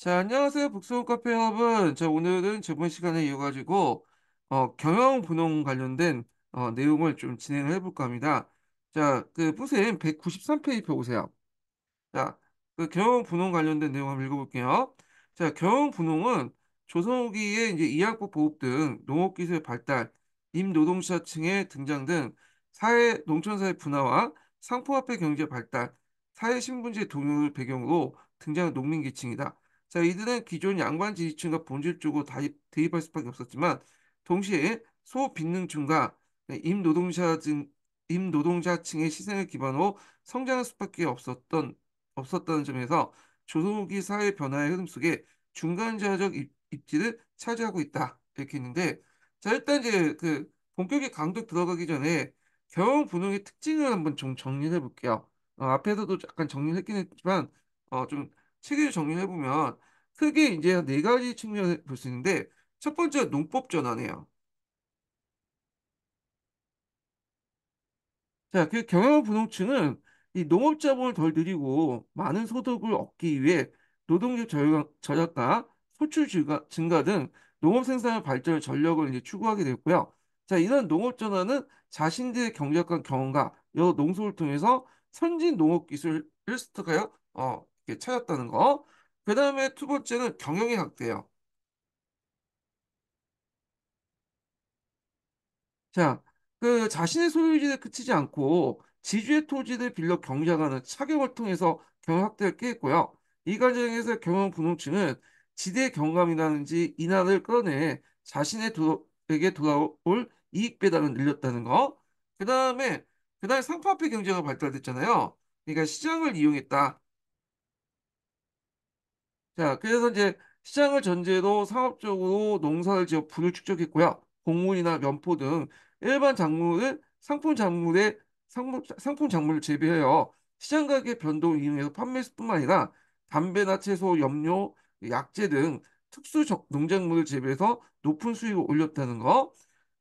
자, 안녕하세요. 북서울 카페 협은 자, 오늘은 저번 시간에 이어가지고 어, 경영 분홍 관련된 어, 내용을 좀 진행을 해볼까 합니다. 자, 그 뿌셈 193페이지 보세요. 자, 그 경영 분홍 관련된 내용 한번 읽어볼게요. 자, 경영 분홍은 조선후기에 이제 이학법 보급 등 농업기술 발달, 임노동자층의 등장 등 사회 농촌사회 분화와 상품화폐 경제 발달, 사회 신분제 도요을 배경으로 등장한 농민계층이다. 자, 이들은 기존 양반 지지층과 본질적으로 다 대입, 할 수밖에 없었지만 동시에 소빈능 층과 임노동자층 임노동자층의 시생을 기반으로 성장할 수밖에 없었던 없었다는 점에서 조선후기 사회 변화의 흐름 속에 중간자적 입지를 차지하고 있다 이렇게 했는데자 일단 이제 그 본격의 강도 들어가기 전에 경영 분홍의 특징을 한번 좀 정리해 볼게요. 어, 앞에서도 약간 정리했긴 했지만 어, 좀 체계를 정리해보면 크게 이제 네 가지 측면을 볼 수 있는데 첫 번째 농법 전환이에요. 자, 그 경영분홍층은 이 농업 자본을 덜 들이고 많은 소득을 얻기 위해 노동력 절약과 소출 증가, 등 농업 생산의 발전을 전력을 이제 추구하게 됐고요. 자, 이런 농업 전환은 자신들의 경제학과 경험과 여 농소를 통해서 선진 농업 기술을 스득하여 어, 찾았다는 거. 그 다음에 두 번째는 경영이확대예요 자, 그 자신의 소유지에 그치지 않고 지주의 토지를 빌려 경작하는 차격을 통해서 경영 확대를 깨했고요. 이 과정에서 경영 분홍층은 지대 경감이라든지 인하를 꺼내 자신의 도에게 돌아올 이익 배당을 늘렸다는 거. 그 다음에 그 다음에 상품 화폐 경제가 발달됐잖아요. 그러니까 시장을 이용했다. 자, 그래서 이제 시장을 전제로 상업적으로 농사를 지어 부를 축적했고요. 곡물이나 면포 등 일반 작물을 상품 작물에 상품, 상품 작물을 재배하여 시장 가격 변동 이용해서 판매했을 뿐만 아니라 담배나 채소, 염료, 약재 등 특수 농작물을 재배해서 높은 수익을 올렸다는 거.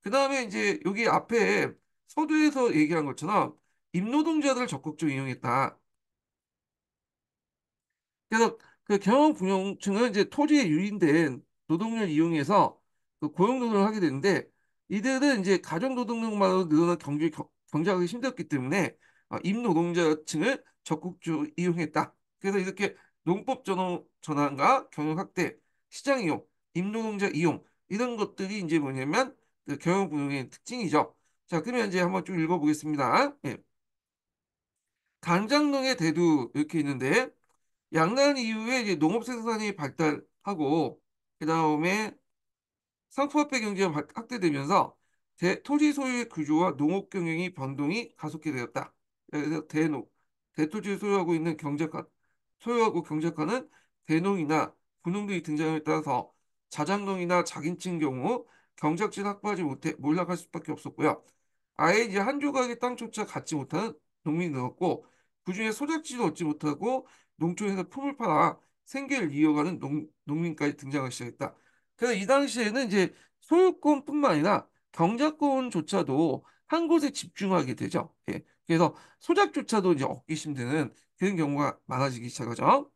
그 다음에 이제 여기 앞에 서두에서 얘기한 것처럼 임노동자들을 적극적으로 이용했다. 그래서 그 경영공용층은 이제 토지에 유인된 노동력을 이용해서 그 고용노동을 하게 되는데 이들은 이제 가정노동력만으로 늘어난 경제, 경제하기 힘들었기 때문에 어, 임노동자층을 적극적으로 이용했다. 그래서 이렇게 농법 전환과 경영 확대, 시장 이용, 임노동자 이용 이런 것들이 이제 뭐냐면 그 경영 분용의 특징이죠. 자, 그러면 이제 한번 쭉 읽어보겠습니다. 예. 간장농의 대두 이렇게 있는데 양난 이후에 이제 농업 생산이 발달하고 그 다음에 상품화폐 경제가 확대되면서 대, 토지 소유의 구조와 농업 경영이 변동이 가속해 되었다. 그래서 대농, 대토지 소유하고 있는 경작한, 소유하고 경작하는 대농이나 군농들이 등장에 따라서 자장농이나 자긴층 경우 경작지 확보하지 못해 몰락할 수밖에 없었고요. 아예 이제 한 조각의 땅조차 갖지 못하는 농민이 늘었고 그중에 소작지도 얻지 못하고 농촌에서 품을 팔아 생계를 이어가는 농, 농민까지 등장을 시작했다. 그래서 이 당시에는 이제 소유권뿐만 아니라 경작권조차도 한 곳에 집중하게 되죠. 예. 그래서 소작조차도 이제 얻기 힘드는 그런 경우가 많아지기 시작하죠.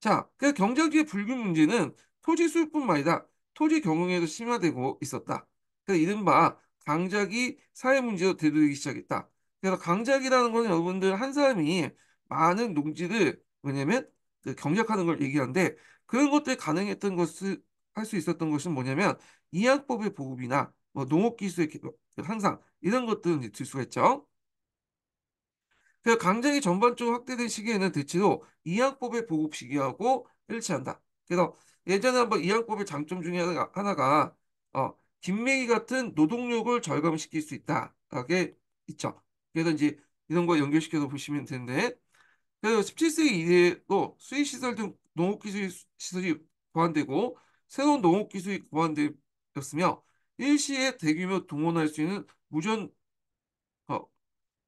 자, 그래서 경작지의 불균 문제는 토지 수요뿐만 아니라 토지 경영에도 심화되고 있었다. 그래서 이른바 강작이 사회 문제로 대두되기 시작했다. 그래서 강작이라는 것은 여러분들 한 사람이 많은 농지를 왜냐면 그 경작하는 걸 얘기하는데 그런 것들 이 가능했던 것을 할 수 있었던 것은 뭐냐면 이양법의 보급이나 뭐 농업기술의 뭐 향상 이런 것들은 이제 들 수가 있죠. 그강제이 전반적으로 확대된 시기에는 대체로 이양법의 보급 시기하고 일치한다. 그래서 예전에 한번 이양법의 장점 중에 하나가 어, 김매기 같은 노동력을 절감시킬 수 있다. 이게 있죠. 그래서 이제 이런 거 연결시켜서 보시면 되는데 그래서 17세기 이래로 수의시설 등 농업기술 시설이 보완되고 새로운 농업기술이 보완되었으며 일시에 대규모 동원할 수 있는 무전 어,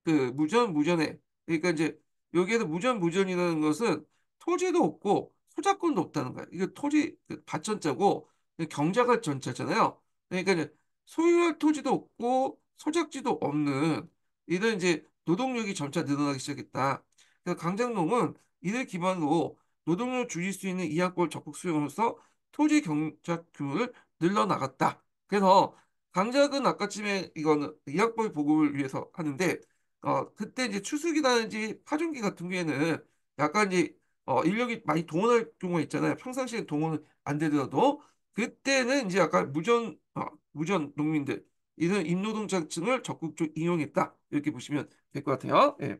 그 무전 무전에 그러니까 이제 여기에서 무전 무전이라는 것은 토지도 없고 소작권도 없다는 거야. 이게 토지 밭전자고 그 경작할 전자잖아요. 그러니까 이제 소유할 토지도 없고 소작지도 없는 이런 이제 노동력이 점차 늘어나기 시작했다. 그래서 강장농은 이를 기반으로 노동력을 줄일 수 있는 이약골 적극 수용으로써 토지 경작 규모를 늘려나갔다. 그래서 강작은 아까쯤에 이거는 이약벌 보급을 위해서 하는데 어 그때 이제 추수기라든지 파종기 같은 경우에는 약간 이제 어 인력이 많이 동원할 경우가 있잖아요. 평상시에 동원은 안 되더라도 그때는 이제 약간 무전 어, 무전 농민들 이런 임노동자층을 적극적으로 이용했다 이렇게 보시면 될 것 같아요. 예.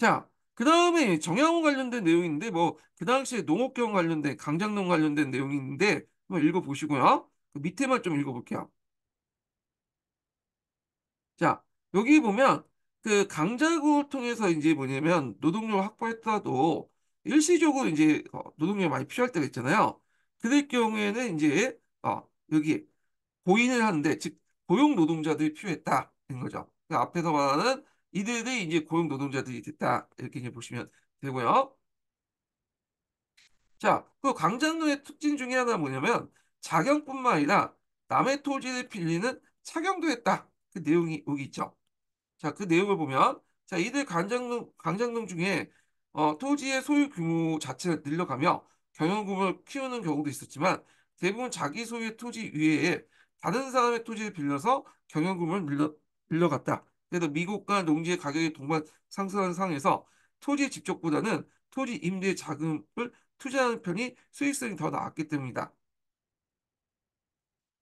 자, 그 다음에 정양호 관련된 내용인데 뭐 그 당시에 농업경 관련된 강장농 관련된 내용인데 한번 읽어보시고요. 그 밑에만 좀 읽어볼게요. 자, 여기 보면 그 강자구를 통해서 이제 뭐냐면 노동력을 확보했다도 일시적으로 이제 어, 노동력이 많이 필요할 때가 있잖아요. 그럴 경우에는 이제 어, 여기 고인을 하는데 즉 고용 노동자들이 필요했다는 거죠. 그 앞에서 말하는 이들이 이제 고용 노동자들이 됐다. 이렇게 이제 보시면 되고요. 자, 그 광장노의 특징 중에 하나가 뭐냐면 자경뿐만 아니라 남의 토지를 빌리는 착용도 했다. 그 내용이 여기 있죠. 자, 그 내용을 보면 자, 이들 광장농, 광장농 중에 어, 토지의 소유 규모 자체를 늘려가며 경영금을 키우는 경우도 있었지만 대부분 자기 소유의 토지 위에 다른 사람의 토지를 빌려서 경영금을 밀려, 빌려갔다. 그래서 미국과 농지의 가격이 동반 상승하는 상황에서 토지 직접보다는 토지 임대 자금을 투자하는 편이 수익성이 더 나았기 때문이다.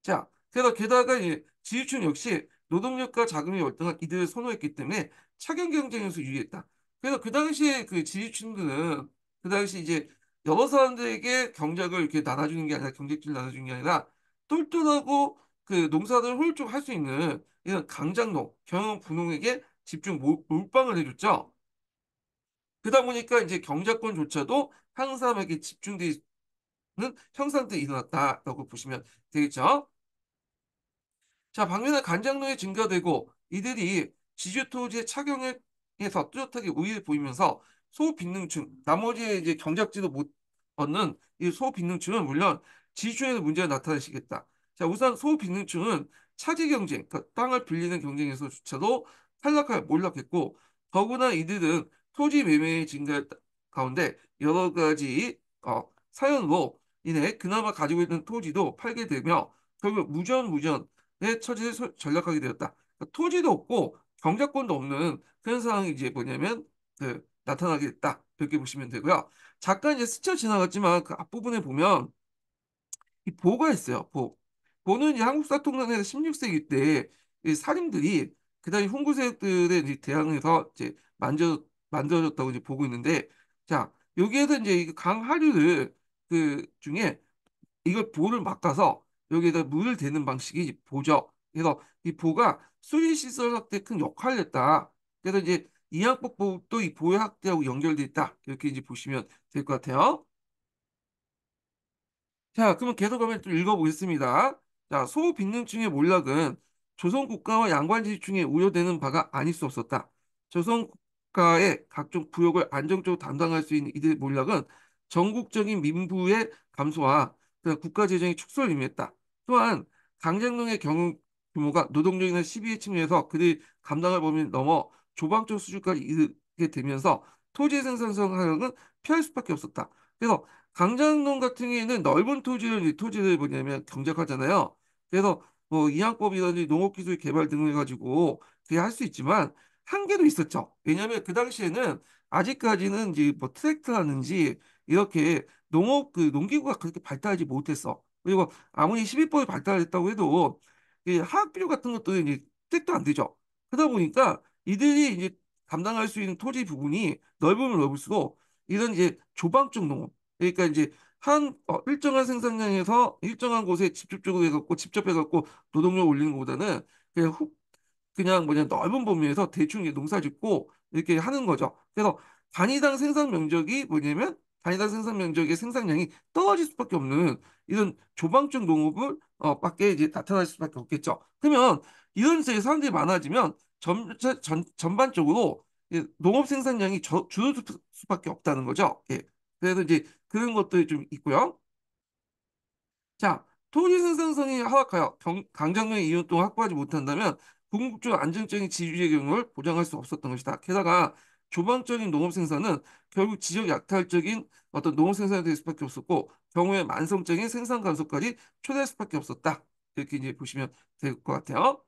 자, 게다가, 게다가 지유층 역시 노동력과 자금이 월등한 이들을 선호했기 때문에 착연 경쟁에서 유리했다. 그래서 그 당시에 그 지지층들은 그 당시 이제 여러 사람들에게 경작을 이렇게 나눠주는 게 아니라 경쟁질 나눠주는 게 아니라 똘똘하고 그 농사들 효율적으로 할수 있는 이런 강장농, 경영 분홍에게 집중 몰빵을 해줬죠. 그러다 보니까 이제 경제권조차도 항상에게 집중되는 형상들이 일어났다라고 보시면 되겠죠. 자, 방면에 간장농이 증가되고 이들이 지주토지의 착용에 서 뚜렷하게 우위를 보이면서 소빈능층, 나머지 이제 경작지도 못 얻는 이 소빈능층은 물론 지주에도 문제가 나타나시겠다. 자, 우선 소비능층은차지 경쟁, 그러니까 땅을 빌리는 경쟁에서조차도 탈락할 몰락했고 더구나 이들은 토지 매매의 증가 가운데 여러 가지 어, 사연으로 인해 그나마 가지고 있는 토지도 팔게 되며 결국 무전무전의 처지를 소, 전략하게 되었다. 그러니까 토지도 없고 경작권도 없는 그런 상황이 이제 뭐냐면 그, 나타나게 됐다. 이렇게 보시면 되고요. 잠깐 이제 스쳐 지나갔지만 그 앞부분에 보면 이 보가 있어요. 보. 보는 이 한국사통단에서 16세기 때 사림들이 그 당시 홍구세들의 대항에서 이제 만져 만들어졌다고 이제 보고 있는데 자 여기에서 이제 강하류를 그 중에 이걸 보를 막아서 여기에다 물을 대는 방식이 보죠. 그래서 이 보가 수리 시설 확대에 큰 역할을 했다. 그래서 이제 이항법 보도 이 보의 확대하고 연결돼 있다. 이렇게 이제 보시면 될 것 같아요. 자, 그러면 계속 가면 좀 읽어보겠습니다. 자, 소빈능충의 몰락은 조선 국가와 양반지식 중에 우려되는 바가 아닐 수 없었다. 조선 국가의 각종 부역을 안정적으로 담당할 수 있는 이들 몰락은 전국적인 민부의 감소와 국가 재정의 축소를 의미했다. 또한 강장릉의 경우 규모가 노동적이나 시비의 측면에서 그들이 감당을 범위를 넘어 조방적 수준까지 이르게 되면서 토지 의 생산성 하역은 피할 수밖에 없었다. 그래서 강장농 같은 경우에는 넓은 토지를 토지를 뭐냐면 경작하잖아요. 그래서 뭐 이항법이라든지 농업기술 개발 등을 가지고 그게 할 수 있지만 한계도 있었죠. 왜냐하면 그 당시에는 아직까지는 이제 뭐트랙트라든지 이렇게 농업 그 농기구가 그렇게 발달하지 못했어. 그리고 아무리 1 1법이 발달했다고 해도 화학비료 같은 것도 이제 트도안 되죠. 그러다 보니까 이들이 이제 감당할 수 있는 토지 부분이 넓으면 넓을수록 이런 이제 조방적 농업 그러니까 이제 한 어, 일정한 생산량에서 일정한 곳에 직접적으로 해갖고 직접해갖고 노동력 올리는 것보다는 그냥 훅 그냥 뭐냐 넓은 범위에서 대충 농사 짓고 이렇게 하는 거죠. 그래서 단위당 생산 면적이 뭐냐면 단위당 생산 면적의 생산량이 떨어질 수밖에 없는 이런 조망적 농업을 어 밖에 이제 나타날 수밖에 없겠죠. 그러면 이런 세제 사람들이 많아지면 점차 전, 전반적으로 농업 생산량이 저, 줄어들 수밖에 없다는 거죠. 예. 그래서 이제 그런 것도 좀 있고요. 자, 토지 생산성이 하락하여 경, 강정의 이윤 동안 확보하지 못한다면 궁극적 안정적인 지주의 경우를 보장할 수 없었던 것이다. 게다가 조방적인 농업 생산은 결국 지역 약탈적인 어떤 농업 생산이 될 수밖에 없었고 경우에 만성적인 생산 감소까지 초래할 수밖에 없었다. 이렇게 이제 보시면 될 것 같아요.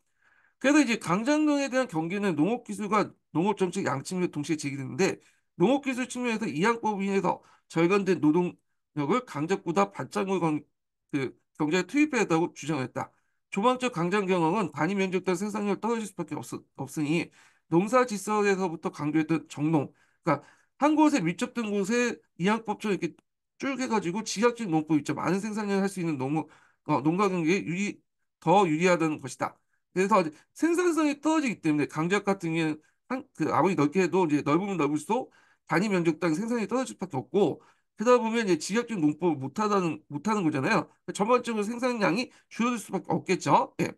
그래서 이제 강장동에 대한 경계는 농업 기술과 농업 정책 양측면 동시에 제기됐는데 농업기술 측면에서 이항법에 위서 절감된 노동력을 강적보다 반장물그 경제에 투입해야 한다고 주장했다. 조망적 강장 경영은 반위 면적당 생산율 떨어질 수밖에 없, 없으니 농사 지서에서부터 강조했던 정농, 그러니까 한 곳에 밀접된 곳에 이항법처럼 이렇게 쭉 해가지고 지각적 농법 있죠. 많은 생산력을할 수 있는 농, 어, 농가 경기에 유리, 더 유리하다는 것이다. 그래서 생산성이 떨어지기 때문에 강제 같은 경우에는 한, 그 아무리 넓게 해도 이제 넓으면 넓을수록 단위 면적당 생산이 떨어질 수밖에 없고 그러다 보면 이제 지역적 농법을 못하다는 못하는 거잖아요. 그러니까 전반적으로 생산량이 줄어들 수밖에 없겠죠. 예.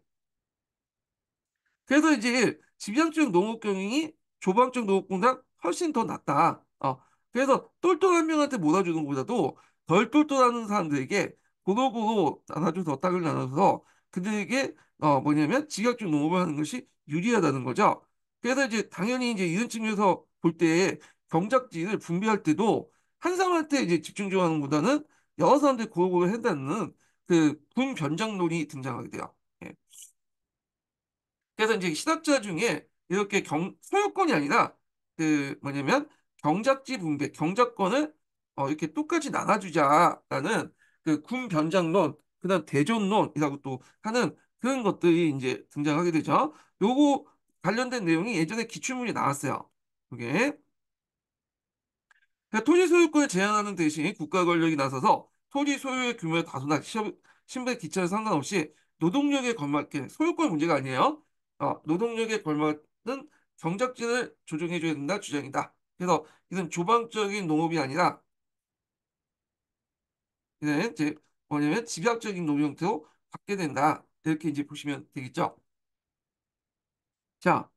그래서 이제 지방적 농업 경영이 조방적 농업공당 훨씬 더 낫다. 어. 그래서 똘똘한 명한테 몰아주는 것보다도 덜똘똘한 사람들에게 고노고로 나눠줘서 땅을 나눠서 그들에게 어 뭐냐면 지각적 농업을 하는 것이 유리하다는 거죠. 그래서 이제 당연히 이제 이런 측면에서 볼때 경작진을 분배할 때도 한 사람한테 이제 집중적으로 하는 것보다는 여러 사람들 고루고루 해다는 그군 변장론이 등장하게 돼요. 예. 그래서 이제 신학자 중에 이렇게 경, 소유권이 아니라 그 뭐냐면 경작지 분배, 경작권을 어, 이렇게 똑같이 나눠주자라는 그군 변장론, 그다음 대존론이라고 또 하는 그런 것들이 이제 등장하게 되죠. 요거 관련된 내용이 예전에 기출문이 나왔어요. 그게 그러니까 토지 소유권을 제한하는 대신 국가 권력이 나서서 토지 소유의 규모에 다소나 신분의 기차에 상관없이 노동력에 걸맞게 소유권 문제가 아니에요. 어, 노동력에 걸맞는 경작진을 조정해줘야 된다 주장이다. 그래서 이건 조방적인 농업이 아니라 이 이제 뭐냐면 집약적인 농업 형태로 받게 된다. 이렇게 이제 보시면 되겠죠. 자,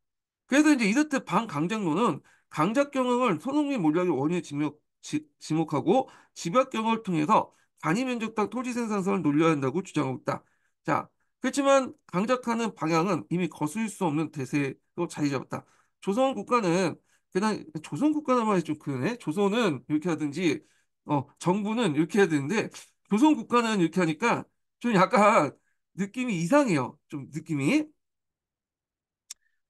그래서 이제 이렇듯 반강제론은 강작 경영을 손흥민 몰락의 원인에 지목, 지, 목하고 집약 경영을 통해서 단위 면적당 토지 생산성을 놀려야 한다고 주장하고 있다. 자, 그렇지만 강작하는 방향은 이미 거슬릴 수 없는 대세로 자리 잡았다. 조선 국가는 그냥 조선 국가란 말이 좀 그러네. 조선은 이렇게 하든지 어 정부는 이렇게 해야 되는데 조선 국가는 이렇게 하니까 좀 약간 느낌이 이상해요. 좀 느낌이.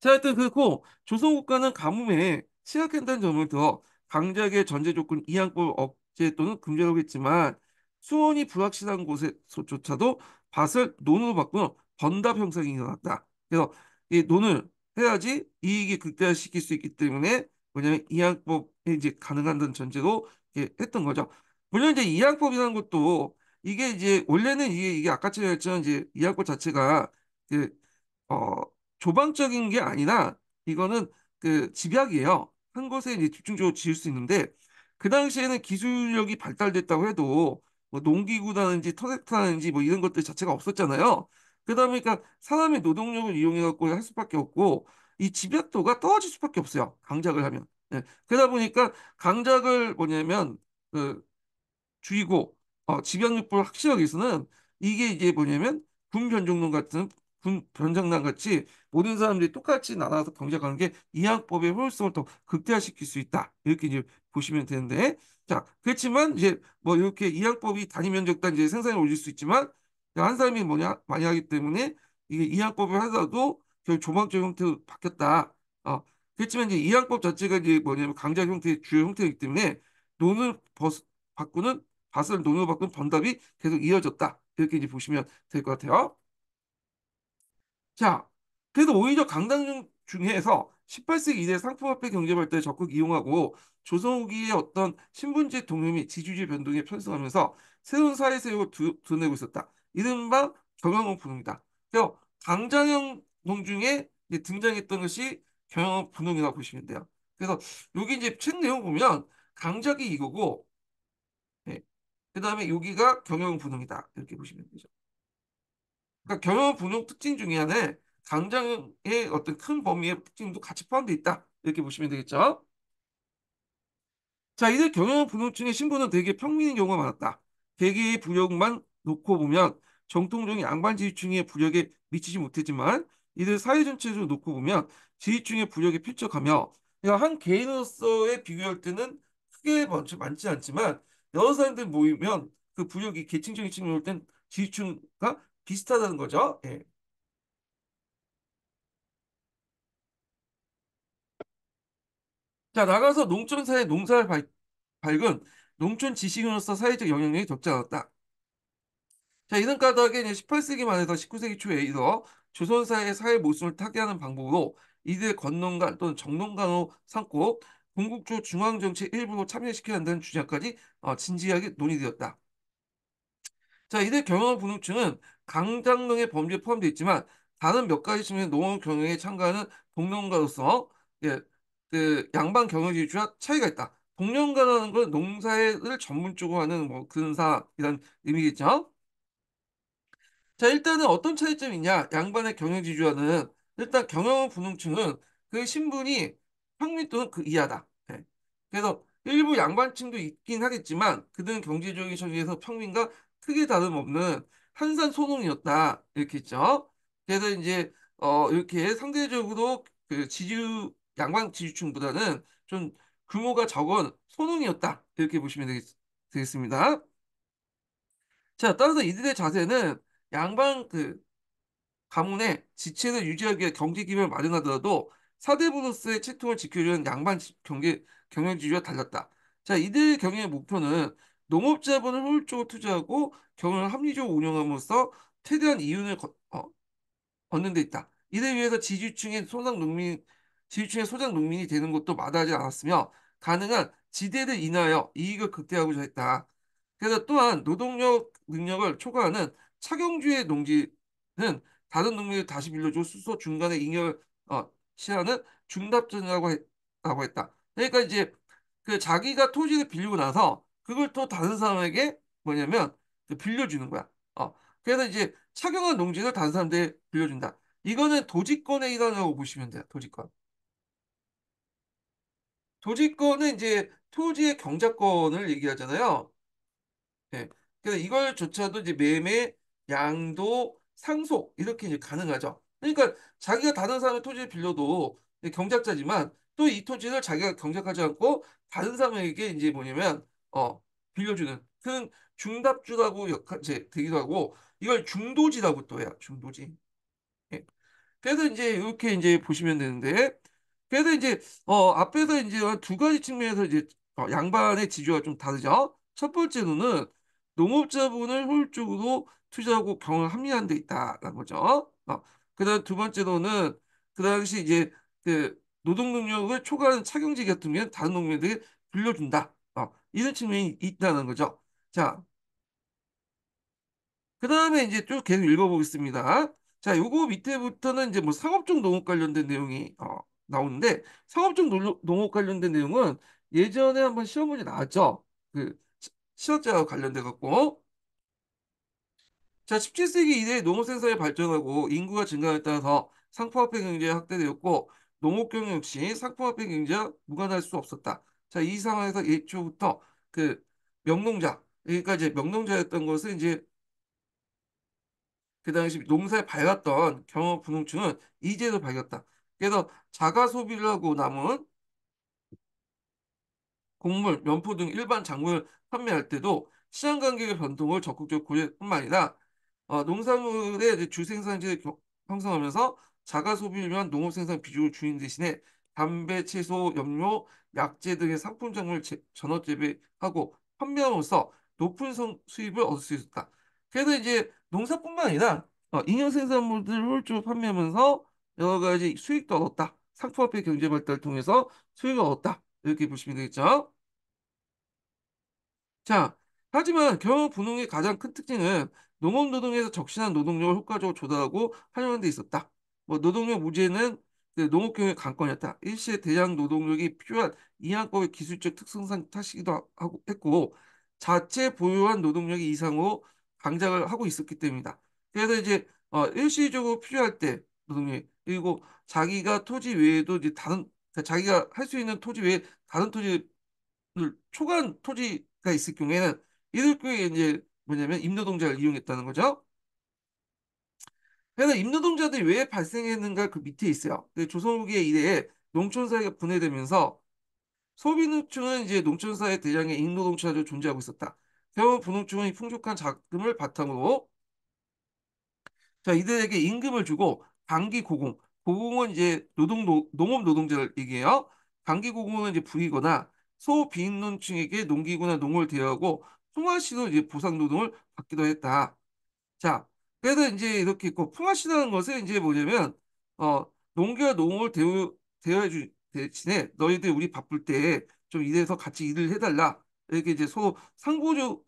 자, 하여튼 그렇고 조선 국가는 가뭄에 시각한다는 점을 더 강제하게 전제 조건 이항법 을 억제 또는 금지하고 했지만 수원이 불확실한 곳에조차도 밭을 논으로 바꾸는 번답 형상이 일어났다. 그래서 이 논을 해야지 이익이 극대화시킬 수 있기 때문에 뭐냐면 이항법이 이제 가능한다는 전제로 했던 거죠. 물론 이제 이항법이라는 것도 이게 이제 원래는 이게 이게 아까 처럼 했지 이제 이항법 자체가 그 어 조방적인 게 아니라 이거는 그 집약이에요. 한 것에 이제 집중적으로 지을 수 있는데 그 당시에는 기술력이 발달됐다고 해도 뭐 농기구라든지 터넥터라든지뭐 이런 것들 자체가 없었잖아요. 그러다 보니까 사람의 노동력을 이용해 갖고 할 수밖에 없고 이 집약도가 떨어질 수밖에 없어요. 강작을 하면. 네. 그러다 보니까 강작을 뭐냐면 그 주의고 어, 집약요법을 확실하게 해서는 이게 이제 뭐냐면 군변종론 같은 변장 나같이 모든 사람들이 똑같이 나눠서 경작하는 게 이항법의 효율성을 더 극대화시킬 수 있다. 이렇게 이제 보시면 되는데 자 그렇지만 이제 뭐 이렇게 이항법이 단위 면적당 이제 생산을 올릴 수 있지만 한 사람이 뭐냐 많이 하기 때문에 이게 이항법을 하다도 결국 조막적 형태로 바뀌었다. 어, 그렇지만 이제 이항법 자체가 이제 뭐냐면 강자 형태의 주요 형태이기 때문에 논을 벗, 바꾸는 밭을 논으로 바꾼 번답이 계속 이어졌다. 이렇게 이제 보시면 될 것 같아요. 자, 그래서 오히려 강당 중에서 18세기 이래 상품화폐 경제 발달에 적극 이용하고 조선후기의 어떤 신분제 동요및 지주주의 변동에 편승하면서 새로운 사회 세력을 두, 드러내고 있었다. 이른바 경영업분홍이다. 그래서 강장형 농중에 등장했던 것이 경영업분홍이라고 보시면 돼요. 그래서 여기 이제 책 내용 보면 강작이 이거고 네. 그 다음에 여기가 경영분홍이다. 이렇게 보시면 되죠. 그러니까 경영 분홍 특징 중에 하나에 당장의 어떤 큰 범위의 특징도 같이 포함되어 있다. 이렇게 보시면 되겠죠. 자, 이들 경영 분홍증의 신분은 되게 평민인 경우가 많았다. 개개의 부력만 놓고 보면 정통적인 양반 지휘층의 부력에 미치지 못했지만 이들 사회 전체적으로 놓고 보면 지휘층의 부력에 필적하며 그러니까 한 개인으로서의 비교할 때는 크게 많지, 많지 않지만 여러 사람들 모이면 그 부력이 계층적인 측면으로 땐 지휘층과 비슷하다는 거죠. 예. 자, 나가서 농촌사회 농사를 밝은 농촌 지식으로서 사회적 영향력이 적지 않았다. 자, 이른까닭에 18세기 말에서 19세기 초에 이르 조선사의 사회 모순을 타개하는 방법으로 이들 건농간 또는 정농간로 삼고 군국조 중앙정치 일부로 참여시켜야 한다는 주장까지 어, 진지하게 논의되었다. 자, 이들 경영 분홍층은 강장릉의 범죄에 포함되어 있지만 다른 몇 가지 측면의 농업 경영에 참가하는 동농가로서 예, 그 양반 경영지주와 차이가 있다. 동농가라는 건 농사를 전문적으로 하는 뭐 근사 이런 의미겠죠. 자 일단은 어떤 차이점이 있냐 양반의 경영지주와는 일단 경영 분홍층은 그 신분이 평민 또는 그 이하다. 예. 그래서 일부 양반층도 있긴 하겠지만 그들은 경제적인 처지에서 평민과 크게 다름없는 한산 소농이었다 이렇게 있죠. 그래서 이제 어 이렇게 상대적으로 그 지주 양광 지주층보다는 좀 규모가 적은 소농이었다 이렇게 보시면 되겠, 되겠습니다. 자 따라서 이들의 자세는 양반그 가문의 지체를 유지하기 위해 경제 기반을 마련하더라도 사대부로서의 채통을 지키려는 양반 경계 경영지주와 달랐다. 자 이들 경영의 목표는 농업자본을 효율적으로 투자하고 경영을 합리적으로 운영함으로써 최대한 이윤을 거, 어, 얻는 데 있다. 이를 위해서 지주층의 소상 농민, 지주층의 소장 농민이 되는 것도 마다하지 않았으며 가능한 지대를 인하여 이익을 극대화하고자 했다. 그래서 또한 노동력 능력을 초과하는 착용주의 농지는 다른 농민을 다시 빌려줘 수소 중간에 잉여 어, 시하는 중답전이라고 했, 라고 했다. 그러니까 이제 그 자기가 토지를 빌리고 나서 그걸 또 다른 사람에게 뭐냐면 그 빌려주는 거야. 어. 그래서 이제 착용한 농지를 다른 사람들 빌려준다. 이거는 도지권의 일환이라고 보시면 돼요. 도지권. 도지권은 이제 토지의 경작권을 얘기하잖아요. 네. 그래서 이걸조차도 이제 매매, 양도, 상속 이렇게 이제 가능하죠. 그러니까 자기가 다른 사람의 토지를 빌려도 경작자지만 또 이 토지를 자기가 경작하지 않고 다른 사람에게 이제 뭐냐면 어, 빌려주는 큰 중답주라고 역할 이제 되기도 하고 이걸 중도지라고 또 해요. 중도지. 예. 그래서 이제 이렇게 이제 보시면 되는데 그래서 이제 어 앞에서 이제 두 가지 측면에서 이제 어, 양반의 지주가 좀 다르죠. 첫 번째 로는 농업자본을 효율적으로 투자하고 경을 영 합리화한 데 있다라는 거죠. 어, 그다음 두 번째로는 그 당시 이제 그 노동 능력을 초과하는 착용제 같으면 다른 농민들에게 빌려준다. 이런 측면이 있다는 거죠. 자, 그 다음에 이제 쭉 계속 읽어보겠습니다. 자, 요거 밑에부터는 이제 뭐 상업적 농업 관련된 내용이 어, 나오는데 상업적 농업 관련된 내용은 예전에 한번 시험 문제 나왔죠. 그시업자와 관련돼 갖고 자 17세기 이래 농업 생산이 발전하고 인구가 증가에 따라서 상품화폐 경제가 확대되었고 농업 경영 역시 상품화폐 경제와 무관할 수 없었다. 자, 이 상황에서 예초부터 그 명농자, 그러니까 이제 명농자였던 것은 이제 그 당시 농사에 밝았던 경업분홍충은 이제도 밝았다. 그래서 자가 소비를 하고 남은 곡물, 면포 등 일반 작물을 판매할 때도 시장 간격의 변동을 적극적으로 고려할 뿐만 아니라 어, 농산물의 주생산지를 형성하면서 자가 소비를 위한 농업 생산 비중을 주인 대신에 담배, 채소, 염료, 약재 등의 상품 작을 전업 재배하고 판매함으로써 높은 성, 수입을 얻을 수 있었다. 그래서 이제 농사뿐만 아니라 어, 인형 생산물들을 홀 판매하면서 여러 가지 수익도 얻었다. 상품화폐 경제 발달을 통해서 수익을 얻었다. 이렇게 보시면 되겠죠. 자, 하지만 경영 분홍의 가장 큰 특징은 농업 노동에서 적신한 노동력을 효과적으로 조달하고 활용하는데 있었다. 뭐 노동력 무제는 네, 농업경영 관건이었다 일시에 대량 노동력이 필요한 이항법의 기술적 특성상 탓이기도 하고 했고 자체 보유한 노동력이 이상으로 강작을 하고 있었기 때문이다. 그래서 이제 어, 일시적으로 필요할 때 노동력 그리고 자기가 토지 외에도 이제 다른 그러니까 자기가 할 수 있는 토지 외에 다른 토지를 초과한 토지가 있을 경우에는 이럴 경우에 이제 뭐냐면 임노동자를 이용했다는 거죠. 그래서 임노동자들이 왜 발생했는가 그 밑에 있어요. 그 조선후기의 이래 농촌사회가 분해되면서 소비농촌은 이제 농촌사회 대장의 임노동자로 존재하고 있었다. 결국 부농촌은 풍족한 자금을 바탕으로 자 이들에게 임금을 주고 단기 고공 고공은 이제 노동 농업 노동자를 얘기해요. 단기 고공은 이제 부이거나 소비농층에게 농기구나 농을 대여하고 통화시도 이제 보상 노동을 받기도 했다. 자 때는 이제 이렇게 있고 그 풍화시라는 것은 이제 뭐냐면 어 농기와 농업을 대우 대여해 주 대신에 너희들 우리 바쁠 때좀 일해서 같이 일을 해달라 이렇게 이제 서로 상고주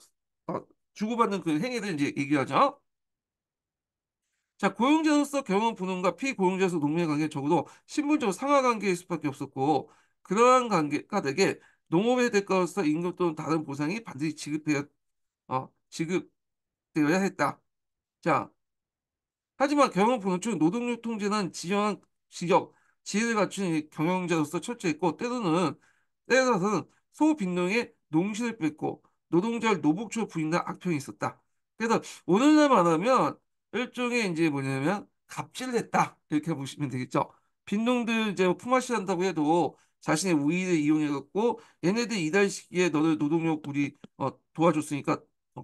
어, 주고받는 그 행위를 이제 얘기하죠. 자 고용자로서 경험 부홍과 피고용자로서 농민 의 관계 적어도 신분적 상하 관계일 수밖에 없었고 그러한 관계가 되게 농업의 대가로서 임금 또는 다른 보상이 반드시 지급되어 어, 지급되어야 했다. 자, 하지만 경영부는 즉 노동력 통제는 지정한 지역, 지혜를 갖춘 경영자로서 철저했고 때로는 때에 따라서는 소빈농의 농신을 뺏고 노동자를 노복조로 부인한 악평이 있었다. 그래서 오늘날 말하면 일종의 이제 뭐냐면 갑질을 했다 이렇게 보시면 되겠죠. 빈농들 이제 뭐 품앗이한다고 해도 자신의 우위를 이용해갖고 얘네들 이달 시기에 너를 노동력 우리 어, 도와줬으니까 어,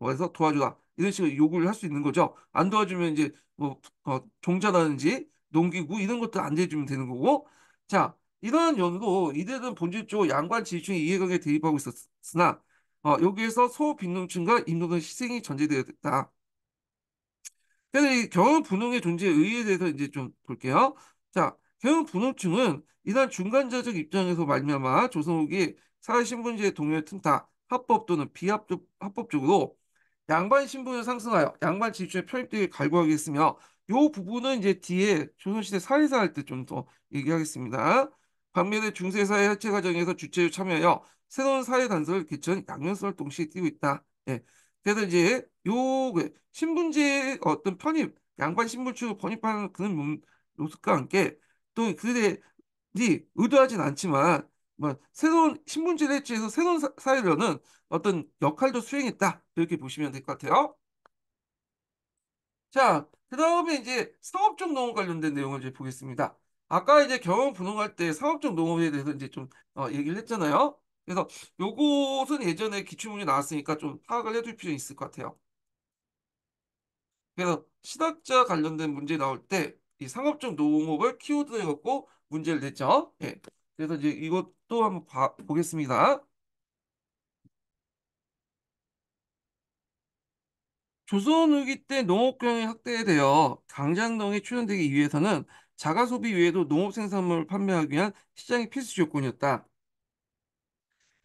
그래서 뭐 도와주라 이런 식으로 요구를 할 수 있는 거죠. 안 도와주면 이제 뭐 어, 종자라든지 농기구 이런 것도 안 대주면 되는 거고 자 이러한 연구 이들은 본질적으로 양관 지지층의 이해관계에 대입하고 있었으나 어, 여기에서 소빈농층과 임노동 희생이 전제되었다. 그래서 이 경험 분홍의 존재의 의의에 대해서 이제 좀 볼게요. 자 경험 분홍층은 이러한 중간자적 입장에서 말미암아 조선 후기 사회신분제의 동요에 틈타 합법 또는 비합법 합법적으로 양반 신분을 상승하여 양반 집주의 편입되게 갈구하겠으며요 부분은 이제 뒤에 조선시대 사회사 할 때 좀 더 얘기하겠습니다. 반면에 중세사회 해체 과정에서 주체를 참여하여 새로운 사회 단서를 개최한 양면성을 동시에 띄고 있다. 예. 그래서 이제 요 그 신분제의 어떤 편입, 양반 신분층을 편입하는 그런 모습과 함께 또 그들이 의도하진 않지만 뭐 새로운 신분제 대치에서 새로운 사, 회라는 어떤 역할도 수행했다 이렇게 보시면 될 것 같아요. 자, 그 다음에 이제 상업적 농업 관련된 내용을 이제 보겠습니다. 아까 이제 경험 분홍할 때 상업적 농업에 대해서 이제 좀 어, 얘기를 했잖아요. 그래서 요것은 예전에 기출문제 나왔으니까 좀 파악을 해둘 필요 있을 것 같아요. 그래서 신학자 관련된 문제 나올 때 이 상업적 농업을 키워드로 해갖고 문제를 냈죠. 예. 그래서 이제 이것 또 한 번 봐, 보겠습니다. 조선후기 때 농업경영이 확대되어 강장농이 추진되기 위해서는 자가소비 외에도 농업생산물을 판매하기 위한 시장이 필수 조건이었다.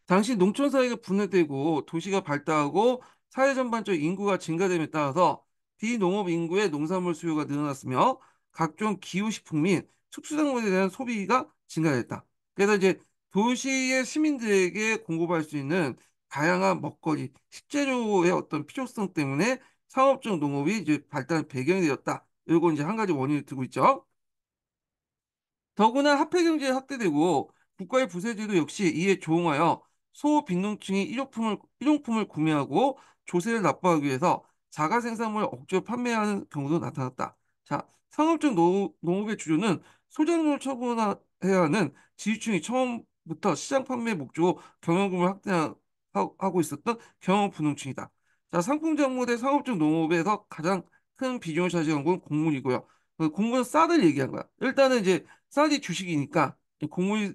당시 농촌 사회가 분해되고 도시가 발달하고 사회 전반적 인구가 증가됨에 따라서 비농업 인구의 농산물 수요가 늘어났으며 각종 기후식품 및 축수작물에 대한 소비가 증가했다. 그래서 이제 도시의 시민들에게 공급할 수 있는 다양한 먹거리, 식재료의 어떤 필요성 때문에 상업적 농업이 이제 발달 배경이 되었다. 이거 이제 한 가지 원인을 두고 있죠. 더구나 화폐 경제에 확대되고 국가의 부세제도 역시 이에 조응하여 소빈농층이 일용품을, 일용품을 구매하고 조세를 납부하기 위해서 자가 생산물을 억지로 판매하는 경우도 나타났다. 자, 상업적 농, 업의 주류는 소작을 처분해야 하는 지지층이 처음 부터 시장 판매 목적으로 경영금을 확대하고 있었던 경영 분홍층이다. 자, 상품 정보 대 상업적 농업에서 가장 큰 비중을 차지한 건 공문이고요. 그 공문은 쌀을 얘기한 거야. 일단은 이제 쌀이 주식이니까 공문이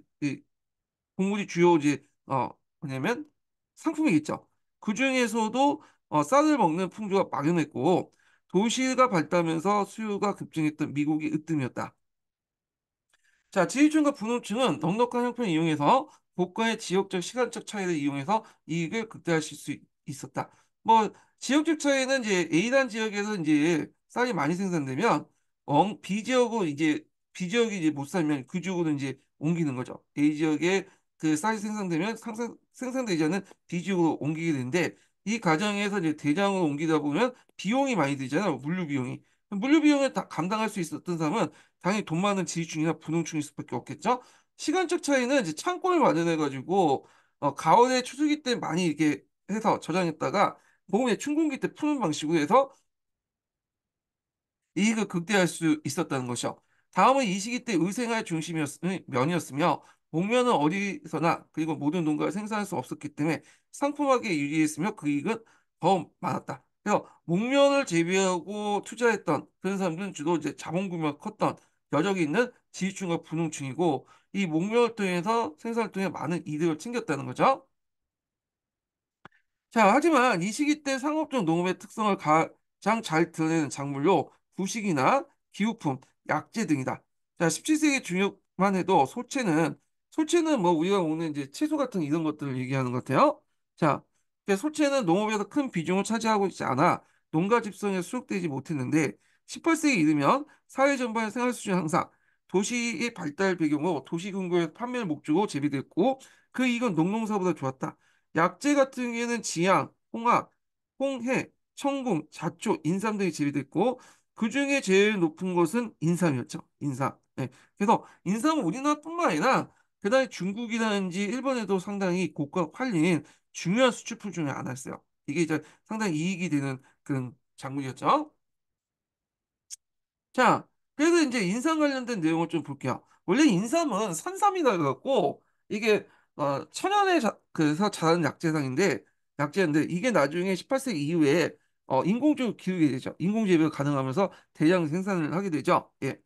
공문이 주요 이제 어 뭐냐면 상품이겠죠. 그 중에서도 어, 쌀을 먹는 풍조가 막연했고 도시가 발달하면서 수요가 급증했던 미국의 으뜸이었다. 자, 지위층과분홍층은 넉넉한 형편을 이용해서 고가의 지역적 시간적 차이를 이용해서 이익을 극대화하실 수 있었다. 뭐 지역적 차이는 이제 A단 지역에서 이제 쌀이 많이 생산되면 엉, B 지역은 이제 B 지역이 이제 못 살면 그 지역으로 이제 옮기는 거죠. A 지역에 그 쌀이 생산되면 상상, 생산되지 않는 B 지역으로 옮기게 되는데 이 과정에서 이제 대장으로 옮기다 보면 비용이 많이 들잖아요. 물류 비용이. 물류 비용을 다 감당할 수 있었던 사람은 당연히 돈 많은 지휘충이나 분홍충일 수밖에 없겠죠. 시간적 차이는 이제 창고를 마련해가지고 어, 가을에 추수기 때 많이 이렇게 해서 저장했다가 봄에 춘공기 때 푸는 방식으로 해서 이익을 극대화할 수 있었다는 것이죠 다음은 이 시기 때 의생활 중심이었으며 면이었으며 복면은 어디서나 그리고 모든 농가를 생산할 수 없었기 때문에 상품하에 유리했으며 그 이익은 더 많았다. 그래서 목련을 재배하고 투자했던 그런 사람들은 주로 이제 자본 규모가 컸던 여적이 있는 지지층과 분홍층이고 이 목련을 통해서 생산을 통해 많은 이득을 챙겼다는 거죠. 자, 하지만 이 시기 때 상업적 농업의 특성을 가장 잘 드러내는 작물로 부식이나 기후품, 약재 등이다. 자, 17세기 중엽만 해도 소채는 소채는 뭐 우리가 먹는 이제 채소 같은 이런 것들을 얘기하는 것 같아요. 자, 소채는 농업에서 큰 비중을 차지하고 있지 않아 농가 집성에 수록되지 못했는데 18세기 이르면 사회 전반의 생활 수준 향상, 도시의 발달 배경으로 도시 근거에 판매를 목적으로 재배됐고 그 이익은 농농사보다 좋았다. 약재 같은 경우에는 지향, 홍합, 홍해, 청궁, 자초, 인삼 등이 재배됐고 그 중에 제일 높은 것은 인삼이었죠. 인삼. 네. 그래서 인삼은 우리나라뿐만 아니라 그다음에 중국이라든지 일본에도 상당히 고가 팔린 중요한 수출품 중에 하나였어요. 이게 이제 상당히 이익이 되는 그런 장물이었죠. 자, 그래서 이제 인삼 관련된 내용을 좀 볼게요. 원래 인삼은 산삼이라 그갖고 이게 어, 천연에 자, 그래서 자란 약재상인데 약재인데 이게 나중에 18세기 이후에 어, 인공적으로 기르게 되죠. 인공재배가 가능하면서 대량 생산을 하게 되죠. 예.